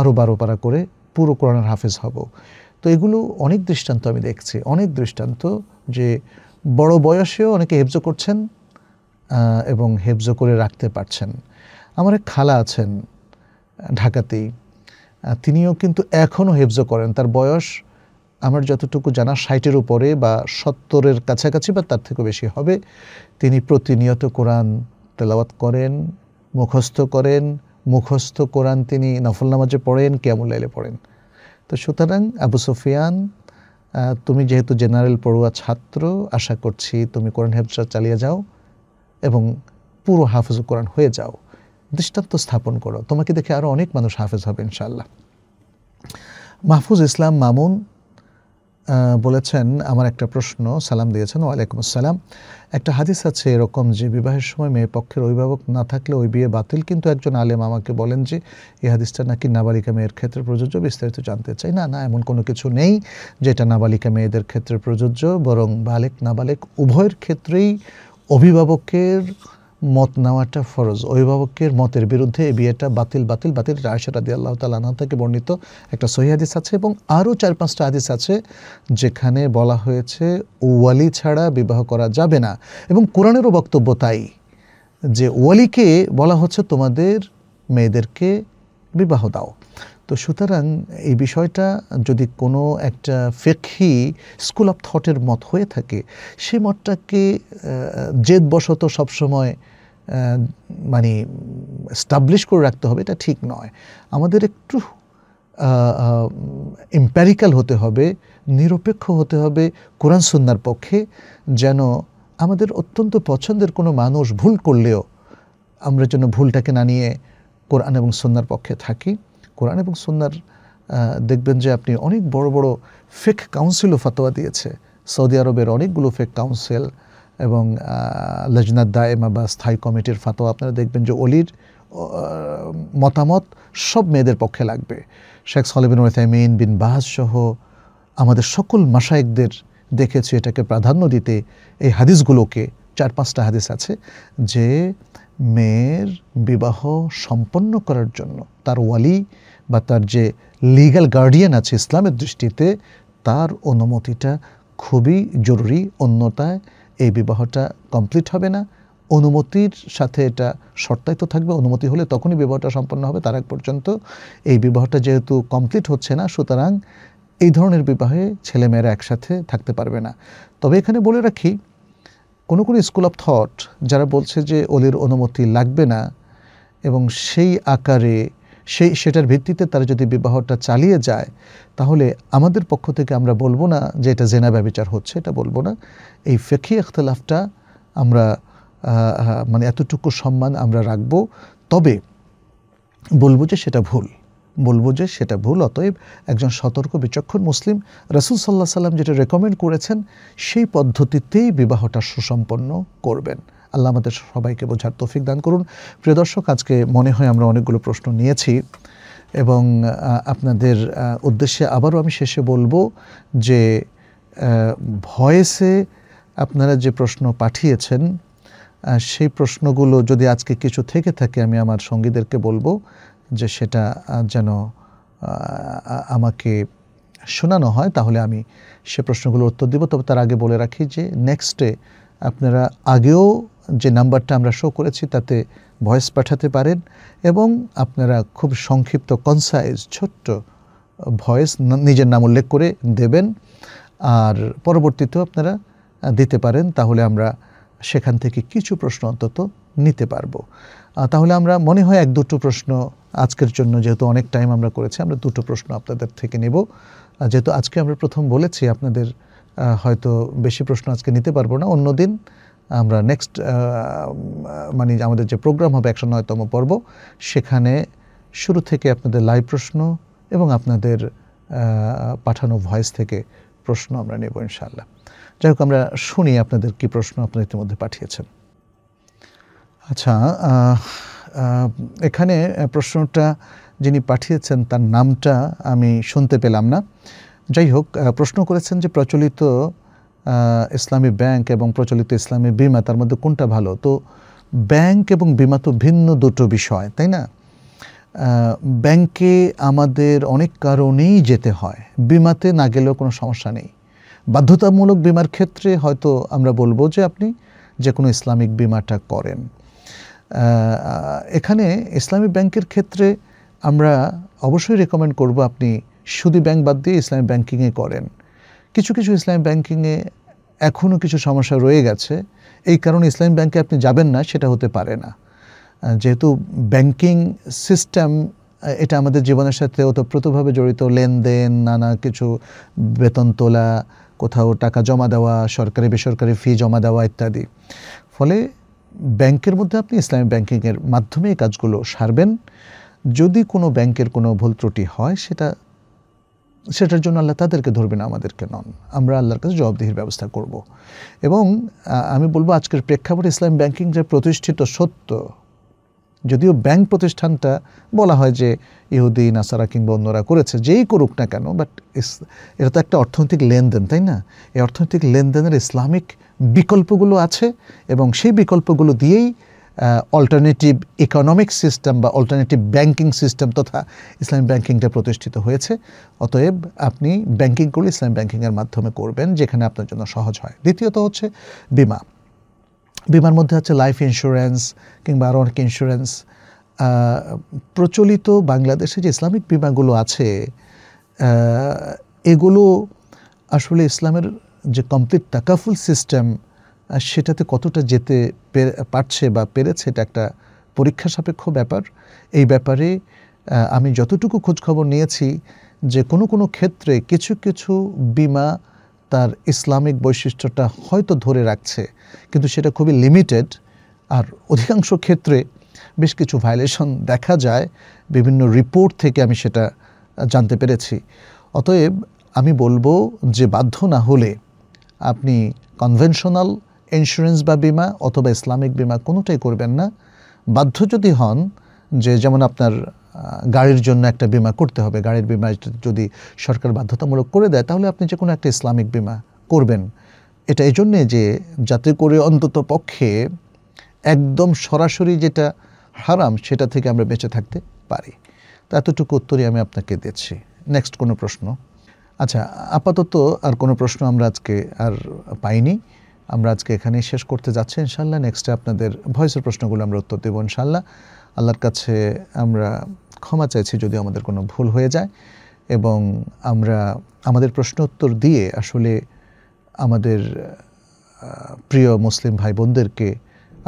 আরও বারো পারা করে পুরো কোরআনের হাফেজ হব তো এগুলো অনেক দৃষ্টান্ত আমি দেখছি অনেক দৃষ্টান্ত যে বড় বয়সেও অনেকে হেফজ করছেন এবং হেফজ করে রাখতে পারছেন আমার এক খালা আছেন ঢাকাতেই তিনিও কিন্তু এখনও হেফজ করেন তার বয়স আমার যতটুকু জানা ষাটের উপরে বা সত্তরের কাছাকাছি বা তার থেকেও বেশি হবে তিনি প্রতিনিয়ত কোরআন তেলাওয়াত করেন মুখস্থ করেন মুখস্থ কোরআন তিনি নফল নামাজে পড়েন কেমুলাইলে পড়েন তো সুতরাং আবু সুফিয়ান তুমি যেহেতু জেনারেল পড়ুয়া ছাত্র আশা করছি তুমি কোরআন হেফজা চালিয়ে যাও এবং পুরো হাফেজ কোরআন হয়ে যাও দৃষ্টান্ত স্থাপন করো তোমাকে দেখে আরও অনেক মানুষ হাফেজ হবে ইনশাল্লাহ মাহফুজ ইসলাম মামুন বলেছেন আমার একটা প্রশ্ন সালাম দিয়েছেন ওয়ালাইকুম আসসালাম একটা হাদিস আছে এরকম যে বিবাহের সময় মেয়ে পক্ষের অভিভাবক না থাকলে ওই বিয়ে বাতিল কিন্তু একজন আলেম আমাকে বলেন যে এই হাদিসটা নাকি নাবালিকা মেয়ের ক্ষেত্রে প্রযোজ্য বিস্তারিত জানতে চাই না না এমন কোনো কিছু নেই যেটা নাবালিকা মেয়েদের ক্ষেত্রে প্রযোজ্য বরং বালেক নাবালেক উভয়ের ক্ষেত্রেই অভিভাবকের মত নেওয়াটা ফরজ অভিভাবকের মতের বিরুদ্ধে এ বিয়েটা বাতিল বাতিল বাতিল আয়সা রাদি আল্লাহ তালা থেকে বর্ণিত একটা সহি হাদিস আছে এবং আরও চার পাঁচটা হাদিস আছে যেখানে বলা হয়েছে ওয়ালি ছাড়া বিবাহ করা যাবে না এবং কোরআনেরও বক্তব্য তাই যে ওয়ালিকে বলা হচ্ছে তোমাদের মেয়েদেরকে বিবাহ দাও তো সুতরাং এই বিষয়টা যদি কোনো একটা ফেকহি স্কুল অফ থটের মত হয়ে থাকে সে মতটাকে জেদবশত সবসময় মানে স্টাবলিশ করে রাখতে হবে এটা ঠিক নয় আমাদের একটু ইম্প্যারিক্যাল হতে হবে নিরপেক্ষ হতে হবে কোরআন সন্ন্যার পক্ষে যেন আমাদের অত্যন্ত পছন্দের কোনো মানুষ ভুল করলেও আমরা যেন ভুলটাকে না নিয়ে কোরআন এবং সন্ন্যার পক্ষে থাকি কোরআন এবং সন্ন্যার দেখবেন যে আপনি অনেক বড় বড় ফেক কাউন্সিলও ফাতোয়া দিয়েছে সৌদি আরবের অনেকগুলো ফেক কাউন্সিল এবং লজনাত দায়েমা বা স্থায়ী কমিটির ফাতোয়া আপনারা দেখবেন যে অলির মতামত সব মেয়েদের পক্ষে লাগবে শেখ সলিবিন ওয়েথামিন বিন বাহাজ সহ আমাদের সকল মাসায়কদের দেখেছি এটাকে প্রাধান্য দিতে এই হাদিসগুলোকে চার পাঁচটা হাদিস আছে যে মেয়ের বিবাহ সম্পন্ন করার জন্য তার ওয়ালি বা তার যে লিগাল গার্ডিয়ান আছে ইসলামের দৃষ্টিতে তার অনুমতিটা খুবই জরুরি অন্যতায় এই বিবাহটা কমপ্লিট হবে না অনুমতির সাথে এটা শর্তায়িত থাকবে অনুমতি হলে তখনই বিবাহটা সম্পন্ন হবে তার আগ পর্যন্ত এই বিবাহটা যেহেতু কমপ্লিট হচ্ছে না সুতরাং এই ধরনের বিবাহে ছেলেমেয়েরা একসাথে থাকতে পারবে না তবে এখানে বলে রাখি কোনো কোনো স্কুল অফ থট যারা বলছে যে ওলির অনুমতি লাগবে না এবং সেই আকারে সেই সেটার ভিত্তিতে তারা যদি বিবাহটা চালিয়ে যায় তাহলে আমাদের পক্ষ থেকে আমরা বলবো না যে এটা জেনা ব্যবচার হচ্ছে এটা বলবো না এই ফেকি এখতলাফটা আমরা মানে এতটুকু সম্মান আমরা রাখব তবে বলবো যে সেটা ভুল বলবো যে সেটা ভুল অতএব একজন সতর্ক বিচক্ষণ মুসলিম রাসুল সাল্লাহ সাল্লাম যেটা রেকমেন্ড করেছেন সেই পদ্ধতিতেই বিবাহটা সুসম্পন্ন করবেন আল্লাহ আমাদের সবাইকে বোঝার তৌফিক দান করুন প্রিয় দর্শক আজকে মনে হয় আমরা অনেকগুলো প্রশ্ন নিয়েছি এবং আপনাদের উদ্দেশ্যে আবারও আমি শেষে বলবো যে ভয়েসে আপনারা যে প্রশ্ন পাঠিয়েছেন সেই প্রশ্নগুলো যদি আজকে কিছু থেকে থাকে আমি আমার সঙ্গীদেরকে বলবো যে সেটা যেন আমাকে শোনানো হয় তাহলে আমি সে প্রশ্নগুলোর উত্তর দেবো তবে তার আগে বলে রাখি যে নেক্সটে আপনারা আগেও যে নাম্বারটা আমরা শো করেছি তাতে ভয়েস পাঠাতে পারেন এবং আপনারা খুব সংক্ষিপ্ত কনসাইজ ছোট্ট ভয়েস নিজের নাম উল্লেখ করে দেবেন আর পরবর্তীতেও আপনারা দিতে পারেন তাহলে আমরা সেখান থেকে কিছু প্রশ্ন অন্তত নিতে পারবো তাহলে আমরা মনে হয় এক দুটো প্রশ্ন আজকের জন্য যেহেতু অনেক টাইম আমরা করেছি আমরা দুটো প্রশ্ন আপনাদের থেকে নেব যেহেতু আজকে আমরা প্রথম বলেছি আপনাদের হয়তো বেশি প্রশ্ন আজকে নিতে পারবো না অন্যদিন আমরা নেক্সট মানে আমাদের যে প্রোগ্রাম হবে একশো নয়তম পর্ব সেখানে শুরু থেকে আপনাদের লাইভ প্রশ্ন এবং আপনাদের পাঠানো ভয়েস থেকে প্রশ্ন আমরা নেব ইনশাল্লাহ যাই হোক আমরা শুনি আপনাদের কি প্রশ্ন আপনারা ইতিমধ্যে পাঠিয়েছেন আচ্ছা এখানে প্রশ্নটা যিনি পাঠিয়েছেন তার নামটা আমি শুনতে পেলাম না যাই হোক প্রশ্ন করেছেন যে প্রচলিত ইসলামী ব্যাংক এবং প্রচলিত ইসলামী বিমা তার মধ্যে কোনটা ভালো তো ব্যাংক এবং বিমা তো ভিন্ন দুটো বিষয় তাই না ব্যাংকে আমাদের অনেক কারণেই যেতে হয় বিমাতে না গেলেও কোনো সমস্যা নেই বাধ্যতামূলক বিমার ক্ষেত্রে হয়তো আমরা বলবো যে আপনি যে কোনো ইসলামিক বিমাটা করেন এখানে ইসলামী ব্যাংকের ক্ষেত্রে আমরা অবশ্যই রেকমেন্ড করব আপনি সুদী ব্যাংক বাদ দিয়ে ইসলামী ব্যাংকিংয়ে করেন কিছু কিছু ইসলামী ব্যাংকিংয়ে এখনও কিছু সমস্যা রয়ে গেছে এই কারণে ইসলামী ব্যাংকে আপনি যাবেন না সেটা হতে পারে না যেহেতু ব্যাংকিং সিস্টেম এটা আমাদের জীবনের সাথে ওতপ্রোতভাবে জড়িত লেনদেন নানা কিছু বেতন তোলা কোথাও টাকা জমা দেওয়া সরকারি বেসরকারি ফি জমা দেওয়া ইত্যাদি ফলে ব্যাংকের মধ্যে আপনি ইসলামী ব্যাংকিংয়ের মাধ্যমে এই কাজগুলো সারবেন যদি কোনো ব্যাংকের কোনো ভুল ত্রুটি হয় সেটা সেটার জন্য আল্লাহ তাদেরকে ধরবে না আমাদেরকে নন আমরা আল্লাহর কাছে জবাবদিহির ব্যবস্থা করব এবং আমি বলবো আজকের প্রেক্ষাপটে ইসলাম ব্যাংকিং যে প্রতিষ্ঠিত সত্য যদিও ব্যাংক প্রতিষ্ঠানটা বলা হয় যে ইহুদি নাসারা কিংবা অন্যরা করেছে যেই করুক না কেন বাট এটা তো একটা অর্থনৈতিক লেনদেন তাই না এই অর্থনৈতিক লেনদেনের ইসলামিক বিকল্পগুলো আছে এবং সেই বিকল্পগুলো দিয়েই অল্টারনেটিভ ইকোনমিক সিস্টেম বা অল্টারনেটিভ ব্যাংকিং সিস্টেম তথা ইসলামিক ব্যাংকিংটা প্রতিষ্ঠিত হয়েছে অতএব আপনি ব্যাংকিং করলে ইসলামিক ব্যাংকিংয়ের মাধ্যমে করবেন যেখানে আপনার জন্য সহজ হয় দ্বিতীয়ত হচ্ছে বিমা বিমার মধ্যে আছে লাইফ ইন্স্যুরেন্স কিংবা আরও অনেক ইন্স্যুরেন্স প্রচলিত বাংলাদেশে যে ইসলামিক বিমাগুলো আছে এগুলো আসলে ইসলামের যে কমপ্লিট টাকাফুল সিস্টেম সেটাতে কতটা যেতে পারছে বা পেরেছে এটা একটা পরীক্ষা সাপেক্ষ ব্যাপার এই ব্যাপারে আমি যতটুকু খোঁজখবর নিয়েছি যে কোনো কোনো ক্ষেত্রে কিছু কিছু বিমা তার ইসলামিক বৈশিষ্ট্যটা হয়তো ধরে রাখছে কিন্তু সেটা খুবই লিমিটেড আর অধিকাংশ ক্ষেত্রে বেশ কিছু ভায়োলেশন দেখা যায় বিভিন্ন রিপোর্ট থেকে আমি সেটা জানতে পেরেছি অতএব আমি বলবো যে বাধ্য না হলে আপনি কনভেনশনাল ইন্স্যুরেন্স বা বিমা অথবা ইসলামিক বিমা কোনোটাই করবেন না বাধ্য যদি হন যে যেমন আপনার গাড়ির জন্য একটা বিমা করতে হবে গাড়ির বিমা যদি সরকার বাধ্যতামূলক করে দেয় তাহলে আপনি যে কোনো একটা ইসলামিক বিমা করবেন এটা এই জন্যে যে যাতে করে অন্তত পক্ষে একদম সরাসরি যেটা হারাম সেটা থেকে আমরা বেঁচে থাকতে পারি তা এতটুকু উত্তরই আমি আপনাকে দিচ্ছি নেক্সট কোনো প্রশ্ন আচ্ছা আপাতত আর কোনো প্রশ্ন আমরা আজকে আর পাইনি আমরা আজকে এখানেই শেষ করতে যাচ্ছি ইনশাল্লাহ নেক্সটে আপনাদের ভয়েসের প্রশ্নগুলো আমরা উত্তর দেবো ইনশাল্লাহ আল্লাহর কাছে আমরা ক্ষমা চাইছি যদি আমাদের কোনো ভুল হয়ে যায় এবং আমরা আমাদের প্রশ্নোত্তর দিয়ে আসলে আমাদের প্রিয় মুসলিম ভাই বোনদেরকে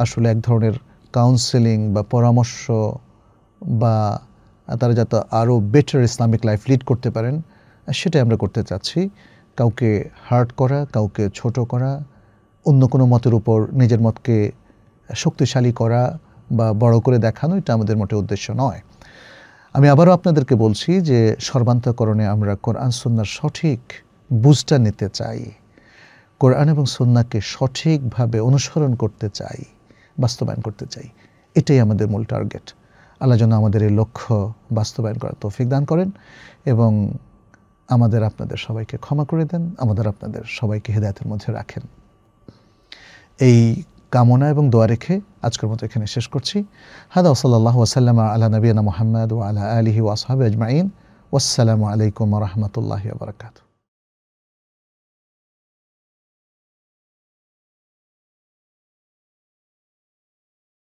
আসলে এক ধরনের কাউন্সেলিং বা পরামর্শ বা তারা যাতে আরও বেটার ইসলামিক লাইফ লিড করতে পারেন সেটাই আমরা করতে চাচ্ছি কাউকে হার্ট করা কাউকে ছোট করা অন্য কোনো মতের উপর নিজের মতকে শক্তিশালী করা বা বড় করে দেখানো এটা আমাদের মোটে উদ্দেশ্য নয় আমি আবারও আপনাদেরকে বলছি যে সর্বান্তকরণে আমরা কোরআন সন্ন্যার সঠিক বুঝটা নিতে চাই কোরআন এবং সন্নাকে সঠিকভাবে অনুসরণ করতে চাই বাস্তবায়ন করতে চাই এটাই আমাদের মূল টার্গেট আল্লাহ যেন আমাদের এই লক্ষ্য বাস্তবায়ন করার তৌফিক দান করেন এবং আমাদের আপনাদের সবাইকে ক্ষমা করে দেন আমাদের আপনাদের সবাইকে হৃদায়তের মধ্যে রাখেন এই কামনা এবং দোয়া রেখে আজকের মতো এখানে শেষ করছি হাদা ওসলাল্লাহ ওসাল্লাম আলা নবীনা মুহাম্মদ ওয়া আলা আলিহি ওয়া ওয়াসহাব আজমাইন ওসালামু আলাইকুম ওয়া রাহমাতুল্লাহি ওয়া বারাকাতুহু